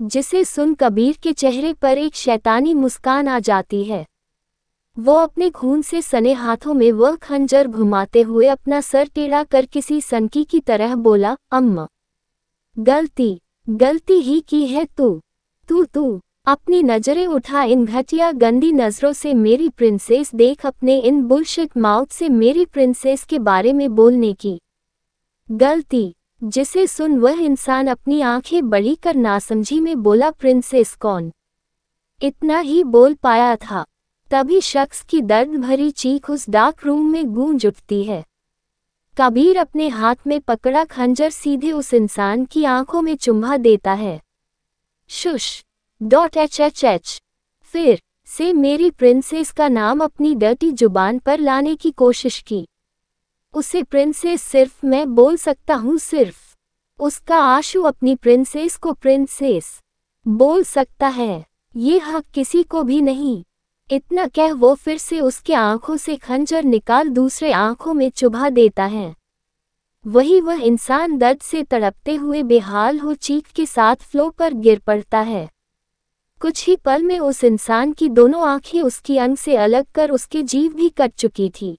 जिसे सुन कबीर के चेहरे पर एक शैतानी मुस्कान आ जाती है वो अपने खून से सने हाथों में वह खंजर घुमाते हुए अपना सर टेढ़ा कर किसी सनकी की तरह बोला अम्मा गलती गलती ही की है तू तू तू अपनी नजरें उठा इन घटिया गंदी नजरों से मेरी प्रिंसेस देख अपने इन बुलशिट माउथ से मेरी प्रिंसेस के बारे में बोलने की गलती जिसे सुन वह इंसान अपनी आंखें बड़ी कर नासमझी में बोला प्रिंसेस कौन इतना ही बोल पाया था तभी शख्स की दर्द भरी चीख उस डार्क रूम में गूंज उठती है कबीर अपने हाथ में पकड़ा खंजर सीधे उस इंसान की आंखों में चुम्बा देता है शुश डॉट एच एच एच फिर से मेरी प्रिंसेस का नाम अपनी डर्टी जुबान पर लाने की कोशिश की उसे प्रिंसेस सिर्फ मैं बोल सकता हूँ सिर्फ उसका आशु अपनी प्रिंसेस को प्रिंसेस बोल सकता है ये हक किसी को भी नहीं इतना कह वो फिर से उसके आंखों से खंजर निकाल दूसरे आंखों में चुभा देता है वही वह इंसान दर्द से तड़पते हुए बेहाल हो चीख के साथ फ्लो पर गिर पड़ता है कुछ ही पल में उस इंसान की दोनों आंखें उसकी अंग से अलग कर उसके जीव भी कट चुकी थी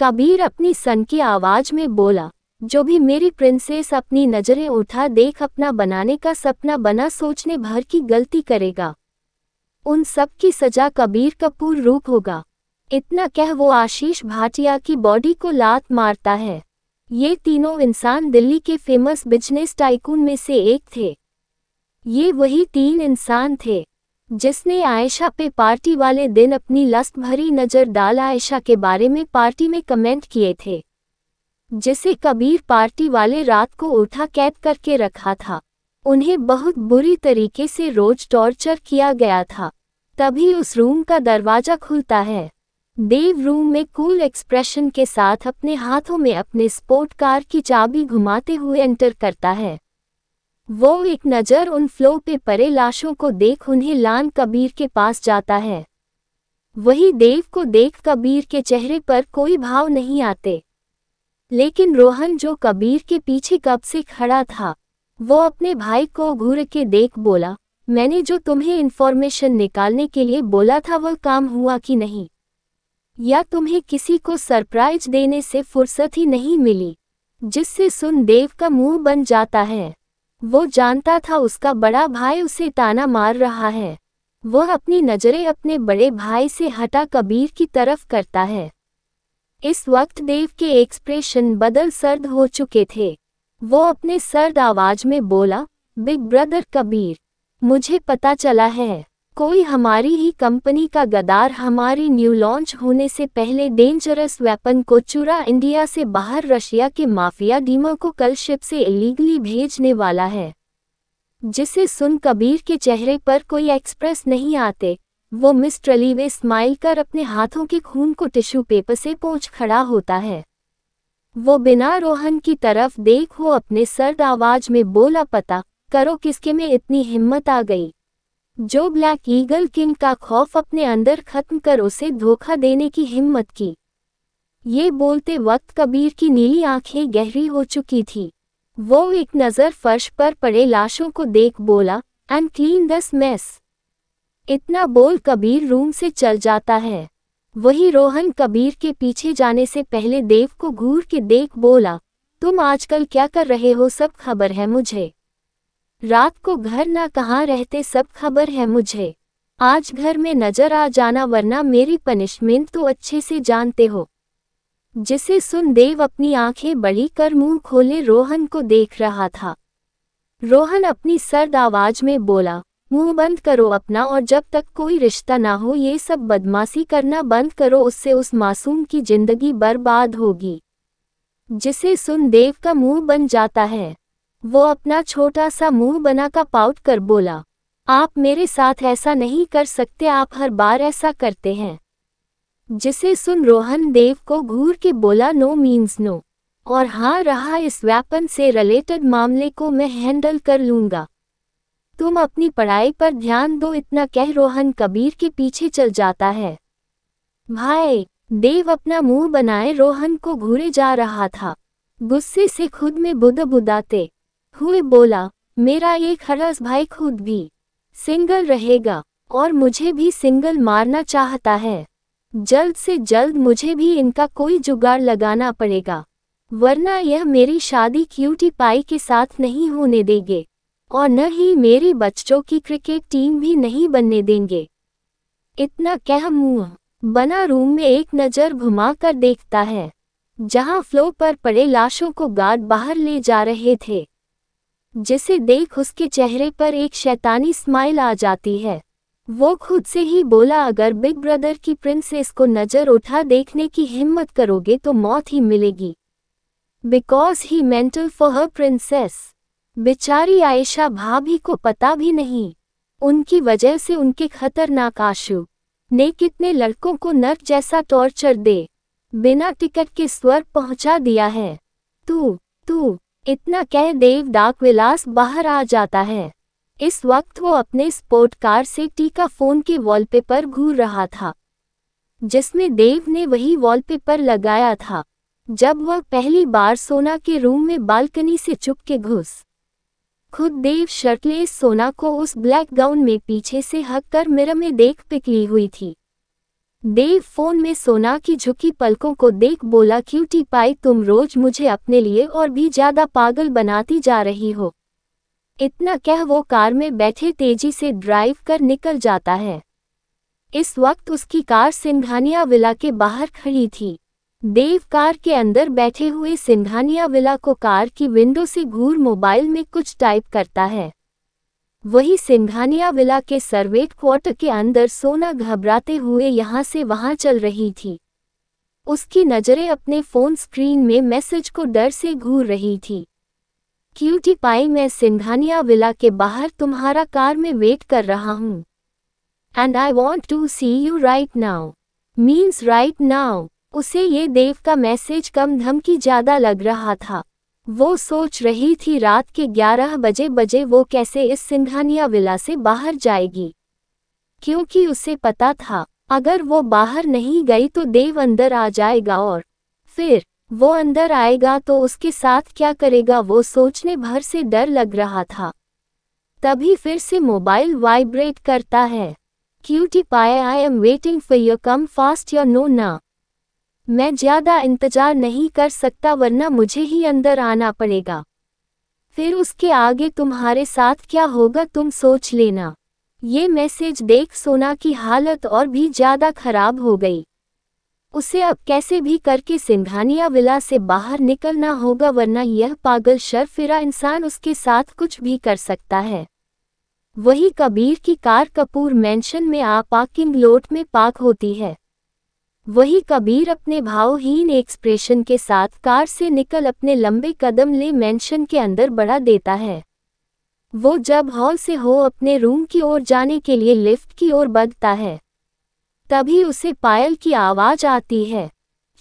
कबीर अपनी सन की आवाज में बोला जो भी मेरी प्रिंसेस अपनी नजरें उठा देख अपना बनाने का सपना बना सोचने भर की गलती करेगा उन सब की सजा कबीर कपूर रूप होगा इतना कह वो आशीष भाटिया की बॉडी को लात मारता है ये तीनों इंसान दिल्ली के फेमस बिजनेस टाइकून में से एक थे ये वही तीन इंसान थे जिसने आयशा पे पार्टी वाले दिन अपनी लस्त भरी नज़र डाल आयशा के बारे में पार्टी में कमेंट किए थे जिसे कबीर पार्टी वाले रात को उठा कैद करके रखा था उन्हें बहुत बुरी तरीके से रोज टॉर्चर किया गया था तभी उस रूम का दरवाजा खुलता है देव रूम में कूल एक्सप्रेशन के साथ अपने हाथों में अपने स्पोर्ट कार की चाबी घुमाते हुए एंटर करता है वो एक नज़र उन फ्लो पे परे लाशों को देख उन्हें लान कबीर के पास जाता है वही देव को देख कबीर के चेहरे पर कोई भाव नहीं आते लेकिन रोहन जो कबीर के पीछे कब से खड़ा था वो अपने भाई को घूर के देख बोला मैंने जो तुम्हें इन्फॉर्मेशन निकालने के लिए बोला था वह काम हुआ कि नहीं या तुम्हें किसी को सरप्राइज देने से फुर्सत ही नहीं मिली जिससे सुन देव का मुंह बन जाता है वो जानता था उसका बड़ा भाई उसे ताना मार रहा है वह अपनी नज़रें अपने बड़े भाई से हटा कबीर की तरफ करता है इस वक्त देव के एक्सप्रेशन बदल सर्द हो चुके थे वो अपने सर्द आवाज में बोला बिग ब्रदर कबीर मुझे पता चला है कोई हमारी ही कंपनी का गदार हमारी न्यू लॉन्च होने से पहले डेंजरस वेपन को चुरा इंडिया से बाहर रशिया के माफिया डीमर को कल शिप से इलीगली भेजने वाला है जिसे सुन कबीर के चेहरे पर कोई एक्सप्रेस नहीं आते वो मिस ट्रलीवे स्माइल कर अपने हाथों के खून को टिश्यू पेपर से पोंछ खड़ा होता है वो बिना रोहन की तरफ देख हो अपने सर्द आवाज में बोला पता करो किसके में इतनी हिम्मत आ गई जो ब्लैक ईगल किंग का खौफ अपने अंदर खत्म कर उसे धोखा देने की हिम्मत की ये बोलते वक्त कबीर की नीली आंखें गहरी हो चुकी थी वो एक नज़र फर्श पर पड़े लाशों को देख बोला एंड क्लीन दस मैस इतना बोल कबीर रूम से चल जाता है वही रोहन कबीर के पीछे जाने से पहले देव को घूर के देख बोला तुम आजकल क्या कर रहे हो सब खबर है मुझे रात को घर ना कहाँ रहते सब खबर है मुझे आज घर में नजर आ जाना वरना मेरी पनिशमेंट तो अच्छे से जानते हो जिसे सुन देव अपनी आंखें बड़ी कर मुंह खोले रोहन को देख रहा था रोहन अपनी सर्द आवाज में बोला मुंह बंद करो अपना और जब तक कोई रिश्ता ना हो ये सब बदमाशी करना बंद करो उससे उस मासूम की जिंदगी बर्बाद होगी जिसे सुन देव का मुंह बन जाता है वो अपना छोटा सा मुंह बना का पाउट कर बोला आप मेरे साथ ऐसा नहीं कर सकते आप हर बार ऐसा करते हैं जिसे सुन रोहन देव को घूर के बोला नो मीन्स नो और हाँ रहा इस व्यापन से रिलेटेड मामले को मैं हैंडल कर लूँगा तुम अपनी पढ़ाई पर ध्यान दो इतना कह रोहन कबीर के पीछे चल जाता है भाई देव अपना मुंह बनाए रोहन को घूरे जा रहा था गुस्से से खुद में बुद बुदाते हुए बोला मेरा एक हरस भाई खुद भी सिंगल रहेगा और मुझे भी सिंगल मारना चाहता है जल्द से जल्द मुझे भी इनका कोई जुगाड़ लगाना पड़ेगा वरना यह मेरी शादी क्यूटी पाई के साथ नहीं होने देंगे और न ही मेरे बच्चों की क्रिकेट टीम भी नहीं बनने देंगे इतना कह मुंह बना रूम में एक नज़र घुमा कर देखता है जहां फ्लोर पर पड़े लाशों को गार्ड बाहर ले जा रहे थे जिसे देख उसके चेहरे पर एक शैतानी स्माइल आ जाती है वो खुद से ही बोला अगर बिग ब्रदर की प्रिंसेस को नज़र उठा देखने की हिम्मत करोगे तो मौत ही मिलेगी because he mental for her princess बेचारी आयशा भाभी को पता भी नहीं उनकी वजह से उनके खतरनाक आशु ने कितने लड़कों को नर्क जैसा टॉर्चर दे बिना टिकट के स्वर पहुंचा दिया है तू तू इतना कह देव डाक विलास बाहर आ जाता है इस वक्त वो अपने स्पोर्ट कार से टीका फोन के वॉलपेपर घूर रहा था जिसमें देव ने वही वॉलपेपर लगाया था जब वह पहली बार सोना के रूम में बालकनी से चुप के घुस खुद देव शर्टलेस सोना को उस ब्लैक गाउन में पीछे से हक कर मिरर में देख पिकली हुई थी देव फोन में सोना की झुकी पलकों को देख बोला क्यूटी पाई तुम रोज मुझे अपने लिए और भी ज्यादा पागल बनाती जा रही हो इतना कह वो कार में बैठे तेजी से ड्राइव कर निकल जाता है इस वक्त उसकी कार सिंघानिया विला के बाहर खड़ी थी देव कार के अंदर बैठे हुए सिंघानिया विला को कार की विंडो से घूर मोबाइल में कुछ टाइप करता है वही सिंघानिया विला के सर्वेट क्वार्टर के अंदर सोना घबराते हुए यहाँ से वहाँ चल रही थी उसकी नज़रें अपने फ़ोन स्क्रीन में मैसेज को डर से घूर रही थी क्यूटी पाई मैं सिंघानिया विला के बाहर तुम्हारा कार में वेट कर रहा हूँ and I want to see you right now means right now उसे ये देव का मैसेज कम धमकी ज्यादा लग रहा था वो सोच रही थी रात के 11 बजे बजे वो कैसे इस सिंघानिया विला से बाहर जाएगी क्योंकि उसे पता था अगर वो बाहर नहीं गई तो देव अंदर आ जाएगा और फिर वो अंदर आएगा तो उसके साथ क्या करेगा वो सोचने भर से डर लग रहा था तभी फिर से मोबाइल वाइब्रेट करता है cutie pie I am waiting for your come fast your know ना मैं ज्यादा इंतजार नहीं कर सकता वरना मुझे ही अंदर आना पड़ेगा फिर उसके आगे तुम्हारे साथ क्या होगा तुम सोच लेना ये मैसेज देख सोना की हालत और भी ज्यादा खराब हो गई उसे अब कैसे भी करके सिंघानिया विला से बाहर निकलना होगा वरना यह पागल शरफिरा इंसान उसके साथ कुछ भी कर सकता है वही कबीर की कार कपूर मेंशन में आ पार्किंग लोट में पाक होती है वही कबीर अपने भावहीन एक्सप्रेशन के साथ कार से निकल अपने लंबे कदम ले मेंशन के अंदर बढ़ा देता है वो जब हॉल से हो अपने रूम की ओर जाने के लिए लिफ्ट की ओर बढ़ता है तभी उसे पायल की आवाज आती है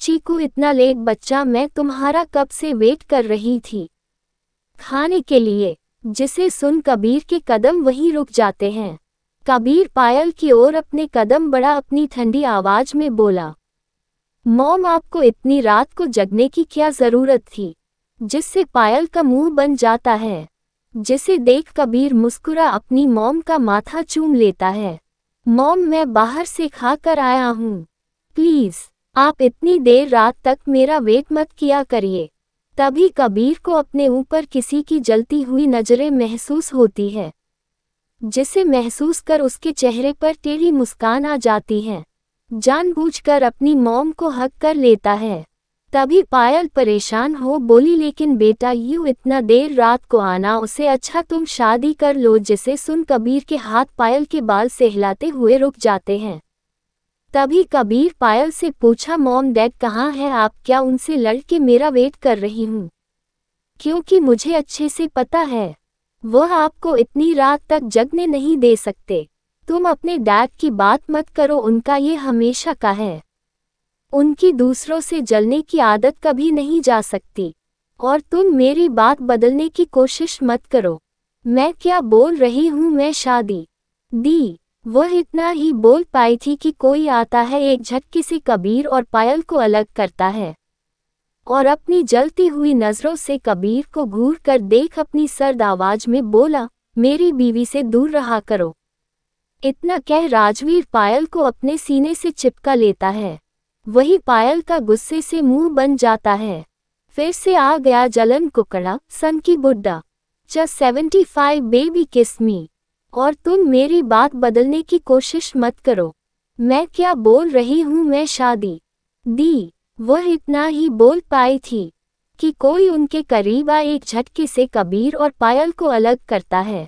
चीकू इतना लेट बच्चा मैं तुम्हारा कब से वेट कर रही थी खाने के लिए जिसे सुन कबीर के कदम वहीं रुक जाते हैं कबीर पायल की ओर अपने कदम बढ़ा अपनी ठंडी आवाज में बोला मोम आपको इतनी रात को जगने की क्या जरूरत थी जिससे पायल का मुंह बन जाता है जिसे देख कबीर मुस्कुरा अपनी मोम का माथा चूम लेता है मोम मैं बाहर से खा कर आया हूँ प्लीज आप इतनी देर रात तक मेरा वेट मत किया करिए तभी कबीर को अपने ऊपर किसी की जलती हुई नजरें महसूस होती है जिसे महसूस कर उसके चेहरे पर टेढ़ी मुस्कान आ जाती है जानबूझकर अपनी मॉम को हक कर लेता है तभी पायल परेशान हो बोली लेकिन बेटा यूं इतना देर रात को आना उसे अच्छा तुम शादी कर लो जिसे सुन कबीर के हाथ पायल के बाल सहलाते हुए रुक जाते हैं तभी कबीर पायल से पूछा मॉम डैड कहाँ है आप क्या उनसे लड़के मेरा वेट कर रही हूँ क्योंकि मुझे अच्छे से पता है वह आपको इतनी रात तक जगने नहीं दे सकते तुम अपने डैड की बात मत करो उनका ये हमेशा का है उनकी दूसरों से जलने की आदत कभी नहीं जा सकती और तुम मेरी बात बदलने की कोशिश मत करो मैं क्या बोल रही हूँ मैं शादी दी वह इतना ही बोल पाई थी कि कोई आता है एक झटके से कबीर और पायल को अलग करता है और अपनी जलती हुई नजरों से कबीर को घूर कर देख अपनी सर्द आवाज में बोला मेरी बीवी से दूर रहा करो इतना कह राजवीर पायल को अपने सीने से चिपका लेता है वही पायल का गुस्से से मुंह बन जाता है फिर से आ गया जलन कुकड़ा सन की बुड्ढा च सेवेंटी फाइव बेबी किस्मी और तुम मेरी बात बदलने की कोशिश मत करो मैं क्या बोल रही हूँ मैं शादी दी वह इतना ही बोल पाई थी कि कोई उनके करीब आ एक झटके से कबीर और पायल को अलग करता है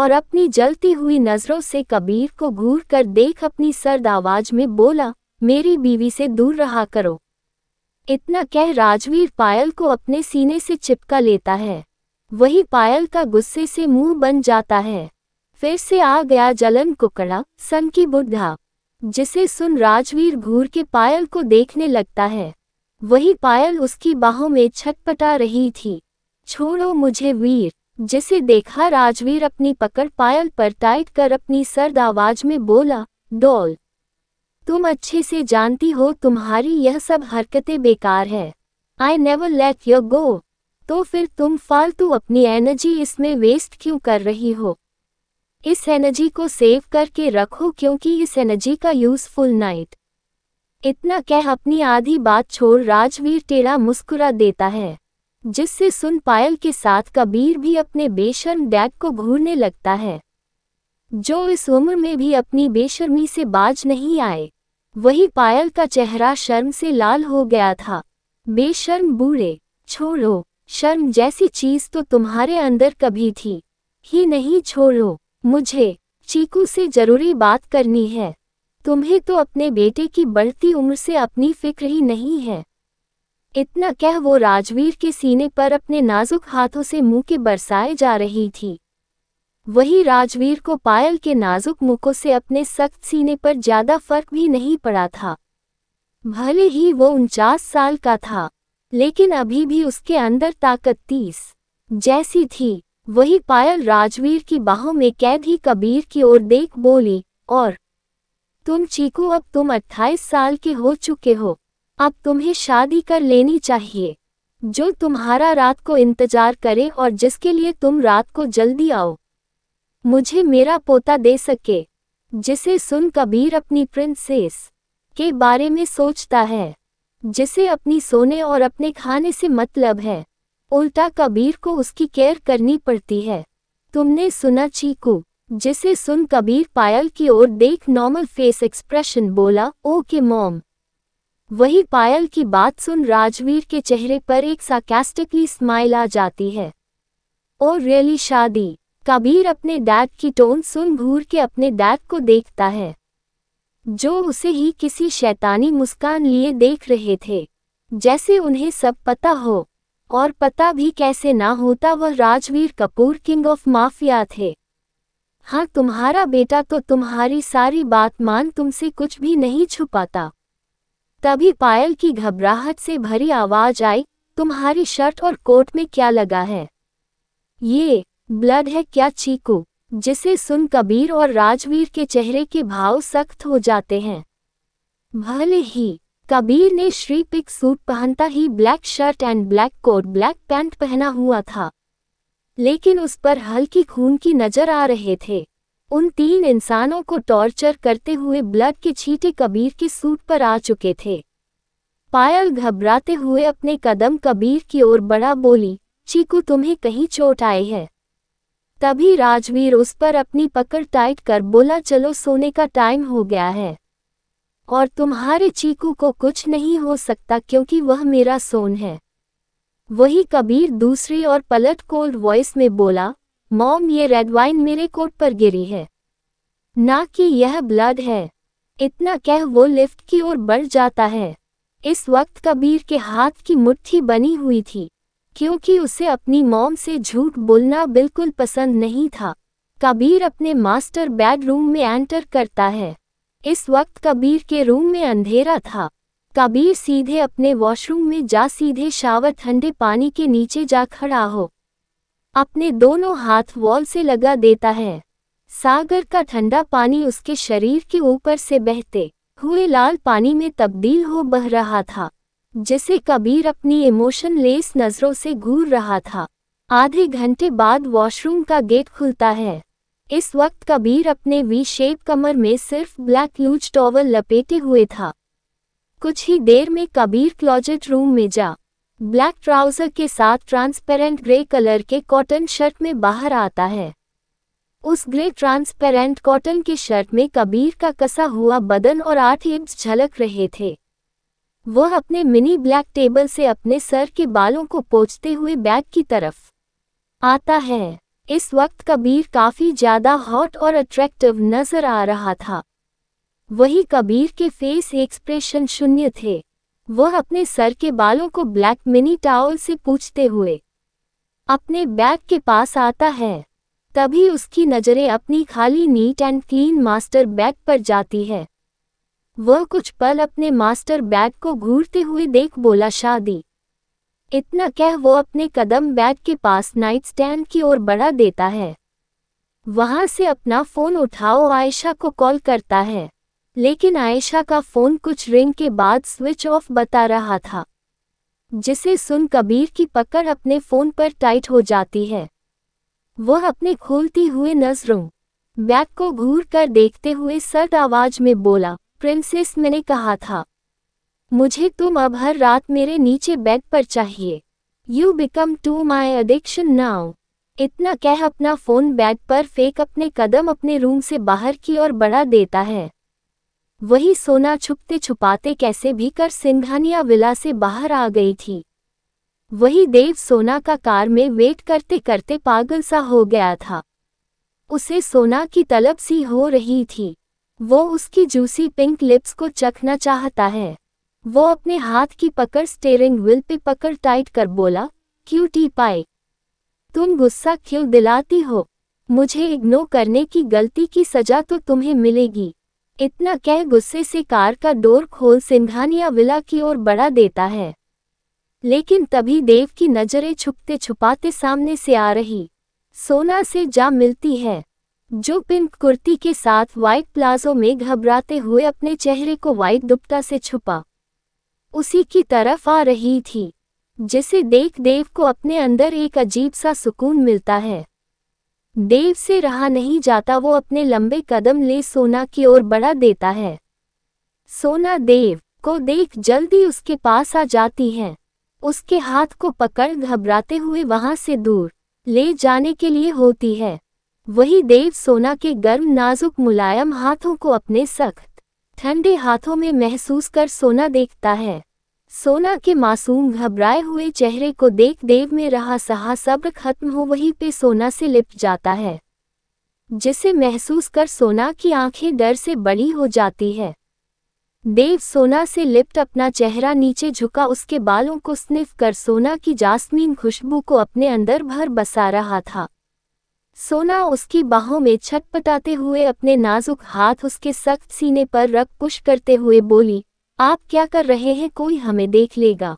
और अपनी जलती हुई नजरों से कबीर को घूर कर देख अपनी सर्द आवाज में बोला मेरी बीवी से दूर रहा करो इतना कह राजवीर पायल को अपने सीने से चिपका लेता है वही पायल का गुस्से से मुंह बन जाता है फिर से आ गया जलन कुकड़ा सन की बुढ़ा जिसे सुन राजवीर घूर के पायल को देखने लगता है वही पायल उसकी बाहों में छटपटा रही थी छोड़ो मुझे वीर जिसे देखा राजवीर अपनी पकड़ पायल पर टाइट कर अपनी सर्द आवाज में बोला डोल तुम अच्छे से जानती हो तुम्हारी यह सब हरकतें बेकार है I never let your go तो फिर तुम फालतू अपनी एनर्जी इसमें वेस्ट क्यों कर रही हो इस एनर्जी को सेव करके रखो क्योंकि इस एनर्जी का यूजफुल नाइट इतना कह अपनी आधी बात छोड़ राजवीर टेढ़ा मुस्कुरा देता है जिससे सुन पायल के साथ कबीर भी अपने बेशर्म डैड को घूरने लगता है जो इस उम्र में भी अपनी बेशर्मी से बाज नहीं आए वही पायल का चेहरा शर्म से लाल हो गया था बेशर्म बूढ़े छोड़ो शर्म जैसी चीज तो तुम्हारे अंदर कभी थी ही नहीं छोड़ो मुझे चीकू से जरूरी बात करनी है तुम्हें तो अपने बेटे की बढ़ती उम्र से अपनी फिक्र ही नहीं है इतना कह वो राजवीर के सीने पर अपने नाजुक हाथों से मुंह के बरसाए जा रही थी वही राजवीर को पायल के नाजुक मुखों से अपने सख्त सीने पर ज्यादा फर्क भी नहीं पड़ा था भले ही वो उनचास साल का था लेकिन अभी भी उसके अंदर ताकत तीस जैसी थी वही पायल राजवीर की बाहों में कैद ही कबीर की ओर देख बोली और तुम चीकू अब तुम अट्ठाईस साल के हो चुके हो अब तुम्हें शादी कर लेनी चाहिए जो तुम्हारा रात को इंतजार करे और जिसके लिए तुम रात को जल्दी आओ मुझे मेरा पोता दे सके जिसे सुन कबीर अपनी प्रिंसेस के बारे में सोचता है जिसे अपनी सोने और अपने खाने से मतलब है उल्टा कबीर को उसकी केयर करनी पड़ती है तुमने सुना चीकू जिसे सुन कबीर पायल की ओर देख नॉर्मल फेस एक्सप्रेशन बोला ओके मॉम वही पायल की बात सुन राजवीर के चेहरे पर एक साकेस्टिकली स्माइल आ जाती है ओ रियली शादी कबीर अपने डैड की टोन सुन घूर के अपने डैड को देखता है जो उसे ही किसी शैतानी मुस्कान लिए देख रहे थे जैसे उन्हें सब पता हो और पता भी कैसे ना होता वह Rajveer Kapoor king of mafia थे हाँ तुम्हारा बेटा तो तुम्हारी सारी बात मान तुमसे कुछ भी नहीं छुपाता तभी पायल की घबराहट से भरी आवाज आई तुम्हारी शर्ट और कोट में क्या लगा है ये ब्लड है क्या चीकू जिसे सुन कबीर और राजवीर के चेहरे के भाव सख्त हो जाते हैं भले ही कबीर ने श्री पिक सूट पहनता ही black shirt and black coat black pant पहना हुआ था लेकिन उस पर हल्की खून की नजर आ रहे थे उन तीन इंसानों को टॉर्चर करते हुए ब्लड के छींटे कबीर के सूट पर आ चुके थे पायल घबराते हुए अपने कदम कबीर की ओर बड़ा बोली चीकू तुम्हें कहीं चोट आई है तभी राजवीर उस पर अपनी पकड़ टाइट कर बोला चलो सोने का टाइम हो गया है और तुम्हारे चीकू को कुछ नहीं हो सकता क्योंकि वह मेरा सोन है वही कबीर दूसरी और पलट कोल्ड वॉइस में बोला मॉम ये रेड वाइन मेरे कोट पर गिरी है ना कि यह ब्लड है इतना कह वो लिफ्ट की ओर बढ़ जाता है इस वक्त कबीर के हाथ की मुट्ठी बनी हुई थी क्योंकि उसे अपनी मॉम से झूठ बोलना बिल्कुल पसंद नहीं था कबीर अपने मास्टर बेडरूम में एंटर करता है इस वक्त कबीर के रूम में अंधेरा था कबीर सीधे अपने वॉशरूम में जा सीधे शावर ठंडे पानी के नीचे जा खड़ा हो अपने दोनों हाथ वॉल से लगा देता है सागर का ठंडा पानी उसके शरीर के ऊपर से बहते हुए लाल पानी में तब्दील हो बह रहा था जिसे कबीर अपनी इमोशन लेस नज़रों से घूर रहा था आधे घंटे बाद वॉशरूम का गेट खुलता है इस वक्त कबीर अपने वी शेप कमर में सिर्फ ब्लैक लूज टॉवल लपेटे हुए था कुछ ही देर में कबीर क्लॉजेट रूम में जा ब्लैक ट्राउजर के साथ ट्रांसपेरेंट ग्रे कलर के कॉटन शर्ट में बाहर आता है उस ग्रे ट्रांसपेरेंट कॉटन के शर्ट में कबीर का कसा हुआ बदन और आठ इब्स झलक रहे थे वह अपने मिनी ब्लैक टेबल से अपने सर के बालों को पोचते हुए बैग की तरफ आता है इस वक्त कबीर काफ़ी ज़्यादा हॉट और अट्रैक्टिव नज़र आ रहा था वही कबीर के फेस एक्सप्रेशन शून्य थे वह अपने सर के बालों को ब्लैक मिनी टावल से पूछते हुए अपने बैग के पास आता है तभी उसकी नज़रें अपनी खाली neat and clean master bag पर जाती है वह कुछ पल अपने मास्टर बैग को घूरते हुए देख बोला शादी इतना कह वो अपने कदम बैग के पास नाइट स्टैंड की ओर बढ़ा देता है वहां से अपना फोन उठाओ आयशा को कॉल करता है लेकिन आयशा का फोन कुछ रिंग के बाद स्विच ऑफ बता रहा था जिसे सुन कबीर की पकड़ अपने फोन पर टाइट हो जाती है वह अपने खोलती हुए नजरों बैग को घूर कर देखते हुए सर्द आवाज में बोला प्रिंसेस मैंने कहा था मुझे तुम अब हर रात मेरे नीचे बेड पर चाहिए you become to my addiction now इतना कह अपना फ़ोन बेड पर फेंक अपने कदम अपने रूम से बाहर की ओर बढ़ा देता है वही सोना छुपते छुपाते कैसे भी कर सिंघानिया विला से बाहर आ गई थी वही देव सोना का कार में वेट करते करते पागल सा हो गया था उसे सोना की तलब सी हो रही थी वो उसकी जूसी पिंक लिप्स को चखना चाहता है वो अपने हाथ की पकड़ स्टेयरिंग व्हील पे पकड़ टाइट कर बोला क्यों टी पाए तुम गुस्सा क्यों दिलाती हो मुझे इग्नोर करने की गलती की सजा तो तुम्हें मिलेगी इतना कह गुस्से से कार का डोर खोल सिंघानिया विला की ओर बढ़ा देता है लेकिन तभी देव की नजरें छुपते छुपाते सामने से आ रही सोना से जा मिलती है जो पिंक कुर्ती के साथ व्हाइट प्लाजो में घबराते हुए अपने चेहरे को व्हाइट दुपटा से छुपा उसी की तरफ आ रही थी जिसे देख देव को अपने अंदर एक अजीब सा सुकून मिलता है देव से रहा नहीं जाता वो अपने लंबे कदम ले सोना की ओर बढ़ा देता है सोना देव को देख जल्दी उसके पास आ जाती है उसके हाथ को पकड़ घबराते हुए वहां से दूर ले जाने के लिए होती है वही देव सोना के गर्म नाजुक मुलायम हाथों को अपने सख्त ठंडे हाथों में महसूस कर सोना देखता है सोना के मासूम घबराए हुए चेहरे को देख देव में रहा सहा सब्र खत्म हो वहीं पे सोना से लिपट जाता है जिसे महसूस कर सोना की आंखें डर से बड़ी हो जाती है देव सोना से लिप्ट अपना चेहरा नीचे झुका उसके बालों को स्निफ कर सोना की जासमीन खुशबू को अपने अंदर भर बसा रहा था सोना उसकी बाहों में छटपटाते हुए अपने नाजुक हाथ उसके सख्त सीने पर रख पुश करते हुए बोली आप क्या कर रहे हैं कोई हमें देख लेगा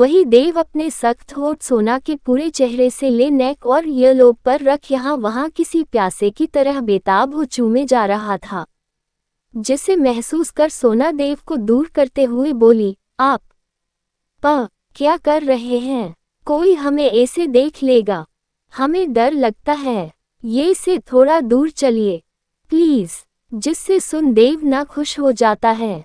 वही देव अपने सख्त होठ सोना के पूरे चेहरे से ले नेक और यलोब पर रख यहाँ वहाँ किसी प्यासे की तरह बेताब हो चूमे जा रहा था जिसे महसूस कर सोना देव को दूर करते हुए बोली आप प क्या कर रहे हैं कोई हमें ऐसे देख लेगा हमें डर लगता है ये से थोड़ा दूर चलिए प्लीज जिससे सुन देव ना खुश हो जाता है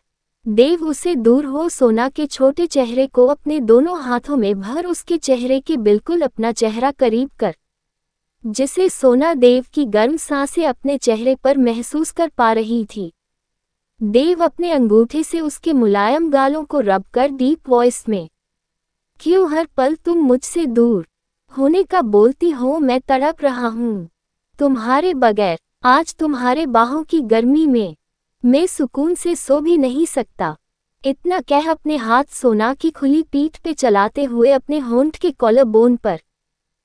देव उसे दूर हो सोना के छोटे चेहरे को अपने दोनों हाथों में भर उसके चेहरे के बिल्कुल अपना चेहरा करीब कर जिसे सोना देव की गर्म सांसें अपने चेहरे पर महसूस कर पा रही थी देव अपने अंगूठे से उसके मुलायम गालों को रब कर डीप वॉइस में क्यों हर पल तुम मुझसे दूर होने का बोलती हो मैं तड़प रहा हूँ तुम्हारे बगैर आज तुम्हारे बाहों की गर्मी में मैं सुकून से सो भी नहीं सकता इतना कह अपने हाथ सोना की खुली पीठ पे चलाते हुए अपने होंठ के बोन पर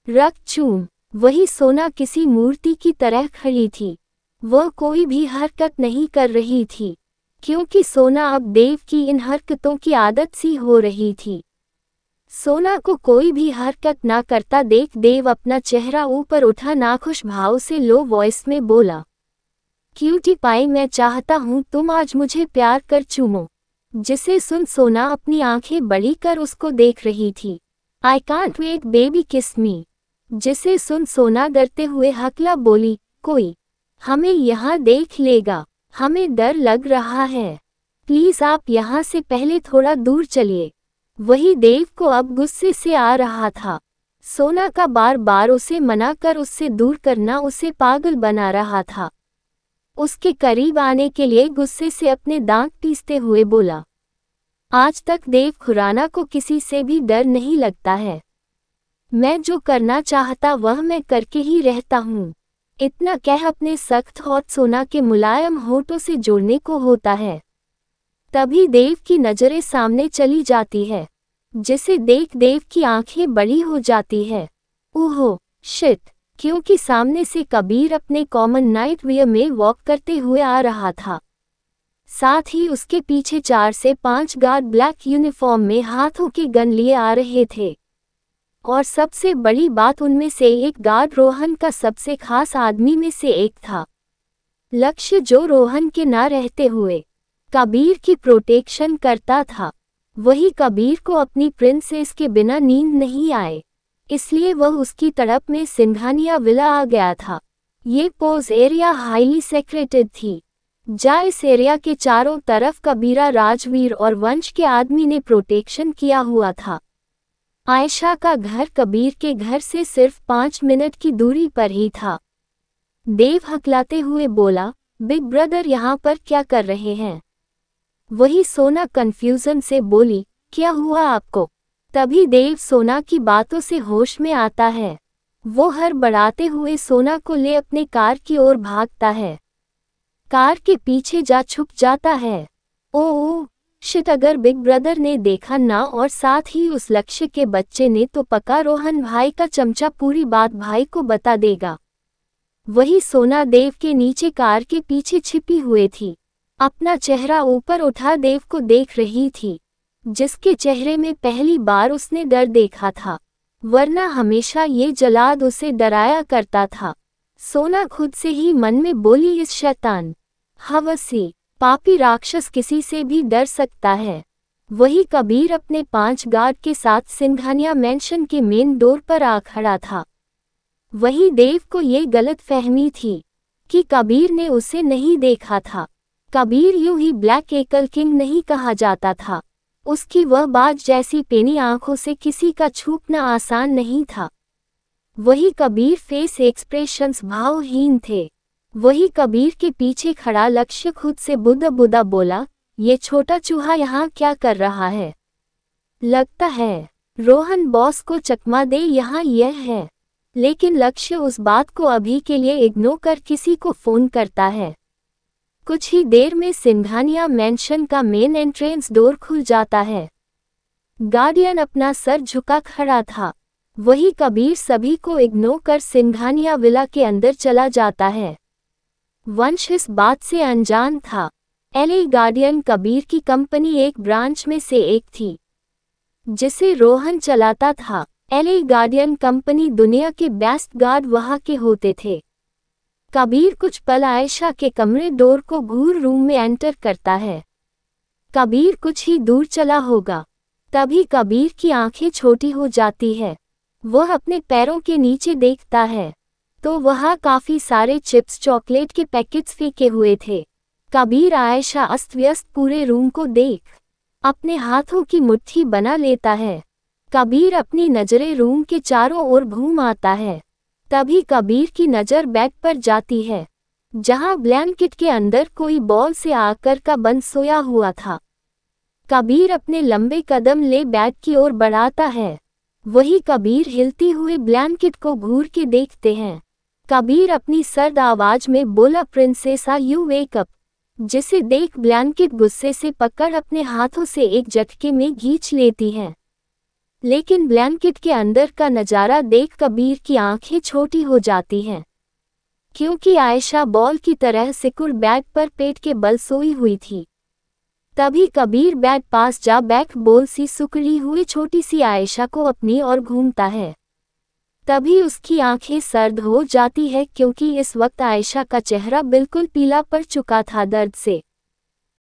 रख चूम वही सोना किसी मूर्ति की तरह खड़ी थी वह कोई भी हरकत नहीं कर रही थी क्योंकि सोना अब देव की इन हरकतों की आदत सी हो रही थी सोना को कोई भी हरकत ना करता देख देव अपना चेहरा ऊपर उठा नाखुश भाव से लो वॉइस में बोला क्यूटी पाई मैं चाहता हूँ तुम आज मुझे प्यार कर चूमो जिसे सुन सोना अपनी आंखें बड़ी कर उसको देख रही थी आई कांट वेट बेबी किस मी जिसे सुन सोना डरते हुए हकला बोली कोई हमें यहाँ देख लेगा हमें डर लग रहा है प्लीज आप यहाँ से पहले थोड़ा दूर चलिए वही देव को अब गुस्से से आ रहा था सोना का बार बार उसे मना कर उससे दूर करना उसे पागल बना रहा था उसके करीब आने के लिए गुस्से से अपने दांत पीसते हुए बोला आज तक देव खुराना को किसी से भी डर नहीं लगता है मैं जो करना चाहता वह मैं करके ही रहता हूँ इतना कह अपने सख्त और सोना के मुलायम होठों से जोड़ने को होता है तभी देव की नज़रें सामने चली जाती है जिसे देख देव की आंखें बड़ी हो जाती है ओहो शित क्योंकि सामने से कबीर अपने कॉमन नाइट वेयर में वॉक करते हुए आ रहा था साथ ही उसके पीछे चार से पांच गार्ड ब्लैक यूनिफॉर्म में हाथों के गन लिए आ रहे थे और सबसे बड़ी बात उनमें से एक गार्ड रोहन का सबसे खास आदमी में से एक था लक्ष्य जो रोहन के ना रहते हुए कबीर की प्रोटेक्शन करता था वही कबीर को अपनी प्रिंसेस के बिना नींद नहीं आए इसलिए वह उसकी तड़प में सिंघानिया विला आ गया था ये पोज एरिया हाईली सेक्रेटेड थी जा इस एरिया के चारों तरफ कबीरा राजवीर और वंश के आदमी ने प्रोटेक्शन किया हुआ था आयशा का घर कबीर के घर से सिर्फ पाँच मिनट की दूरी पर ही था देव हकलाते हुए बोला बिग ब्रदर यहाँ पर क्या कर रहे हैं वही सोना कन्फ्यूजन से बोली क्या हुआ आपको तभी देव सोना की बातों से होश में आता है वो हर बढ़ाते हुए सोना को ले अपने कार की ओर भागता है कार के पीछे जा छुप जाता है ओ, ओ शिट अगर बिग ब्रदर ने देखा ना और साथ ही उस लक्ष्य के बच्चे ने तो पका रोहन भाई का चमचा पूरी बात भाई को बता देगा वही सोना देव के नीचे कार के पीछे छिपी हुए थी अपना चेहरा ऊपर उठा देव को देख रही थी जिसके चेहरे में पहली बार उसने डर देखा था वरना हमेशा ये जलाद उसे डराया करता था सोना खुद से ही मन में बोली इस शैतान हवसी पापी राक्षस किसी से भी डर सकता है वही कबीर अपने पांच गार्ड के साथ सिंघानिया मेंशन के मेन डोर पर आ खड़ा था वही देव को ये गलत फहमी थी कि कबीर ने उसे नहीं देखा था कबीर यूं ही ब्लैक एकल किंग नहीं कहा जाता था उसकी वह बात जैसी पेनी आंखों से किसी का छूपना आसान नहीं था वही कबीर फेस एक्सप्रेशंस भावहीन थे वही कबीर के पीछे खड़ा लक्ष्य खुद से बुद्ध बुदा बोला ये छोटा चूहा यहाँ क्या कर रहा है लगता है रोहन बॉस को चकमा दे यहाँ यह है लेकिन लक्ष्य उस बात को अभी के लिए इग्नोर कर किसी को फोन करता है कुछ ही देर में सिंघानिया मैंशन का मेन एंट्रेंस डोर खुल जाता है गार्डियन अपना सर झुका खड़ा था वही कबीर सभी को इग्नोर कर सिंघानिया विला के अंदर चला जाता है वंश इस बात से अनजान था एले गार्डियन कबीर की कंपनी एक ब्रांच में से एक थी जिसे रोहन चलाता था एले गार्डियन कंपनी दुनिया के बेस्ट गार्ड वहां के होते थे कबीर कुछ पल आयशा के कमरे डोर को घूर रूम में एंटर करता है कबीर कुछ ही दूर चला होगा तभी कबीर की आंखें छोटी हो जाती है वह अपने पैरों के नीचे देखता है तो वहाँ काफ़ी सारे चिप्स चॉकलेट के पैकेट्स फेंके हुए थे कबीर आयशा अस्त व्यस्त पूरे रूम को देख अपने हाथों की मुट्ठी बना लेता है कबीर अपनी नज़रें रूम के चारों ओर घूम आता है तभी कबीर की नज़र बैट पर जाती है जहां ब्लैंकेट के अंदर कोई बॉल से आकर का बंद सोया हुआ था कबीर अपने लंबे कदम ले बैट की ओर बढ़ाता है वही कबीर हिलती हुए ब्लैंकेट को घूर के देखते हैं कबीर अपनी सर्द आवाज में बोला प्रिंसेसा यू वेकअप जिसे देख ब्लैंकेट गुस्से से पकड़ अपने हाथों से एक झटके में घींच लेती है लेकिन ब्लैंकेट के अंदर का नज़ारा देख कबीर की आंखें छोटी हो जाती हैं क्योंकि आयशा बॉल की तरह सिकुड़ बैग पर पेट के बल सोई हुई थी तभी कबीर बैग पास जा बैग बोल सी सुकड़ी हुई छोटी सी आयशा को अपनी ओर घूमता है तभी उसकी आंखें सर्द हो जाती है क्योंकि इस वक्त आयशा का चेहरा बिल्कुल पीला पड़ चुका था दर्द से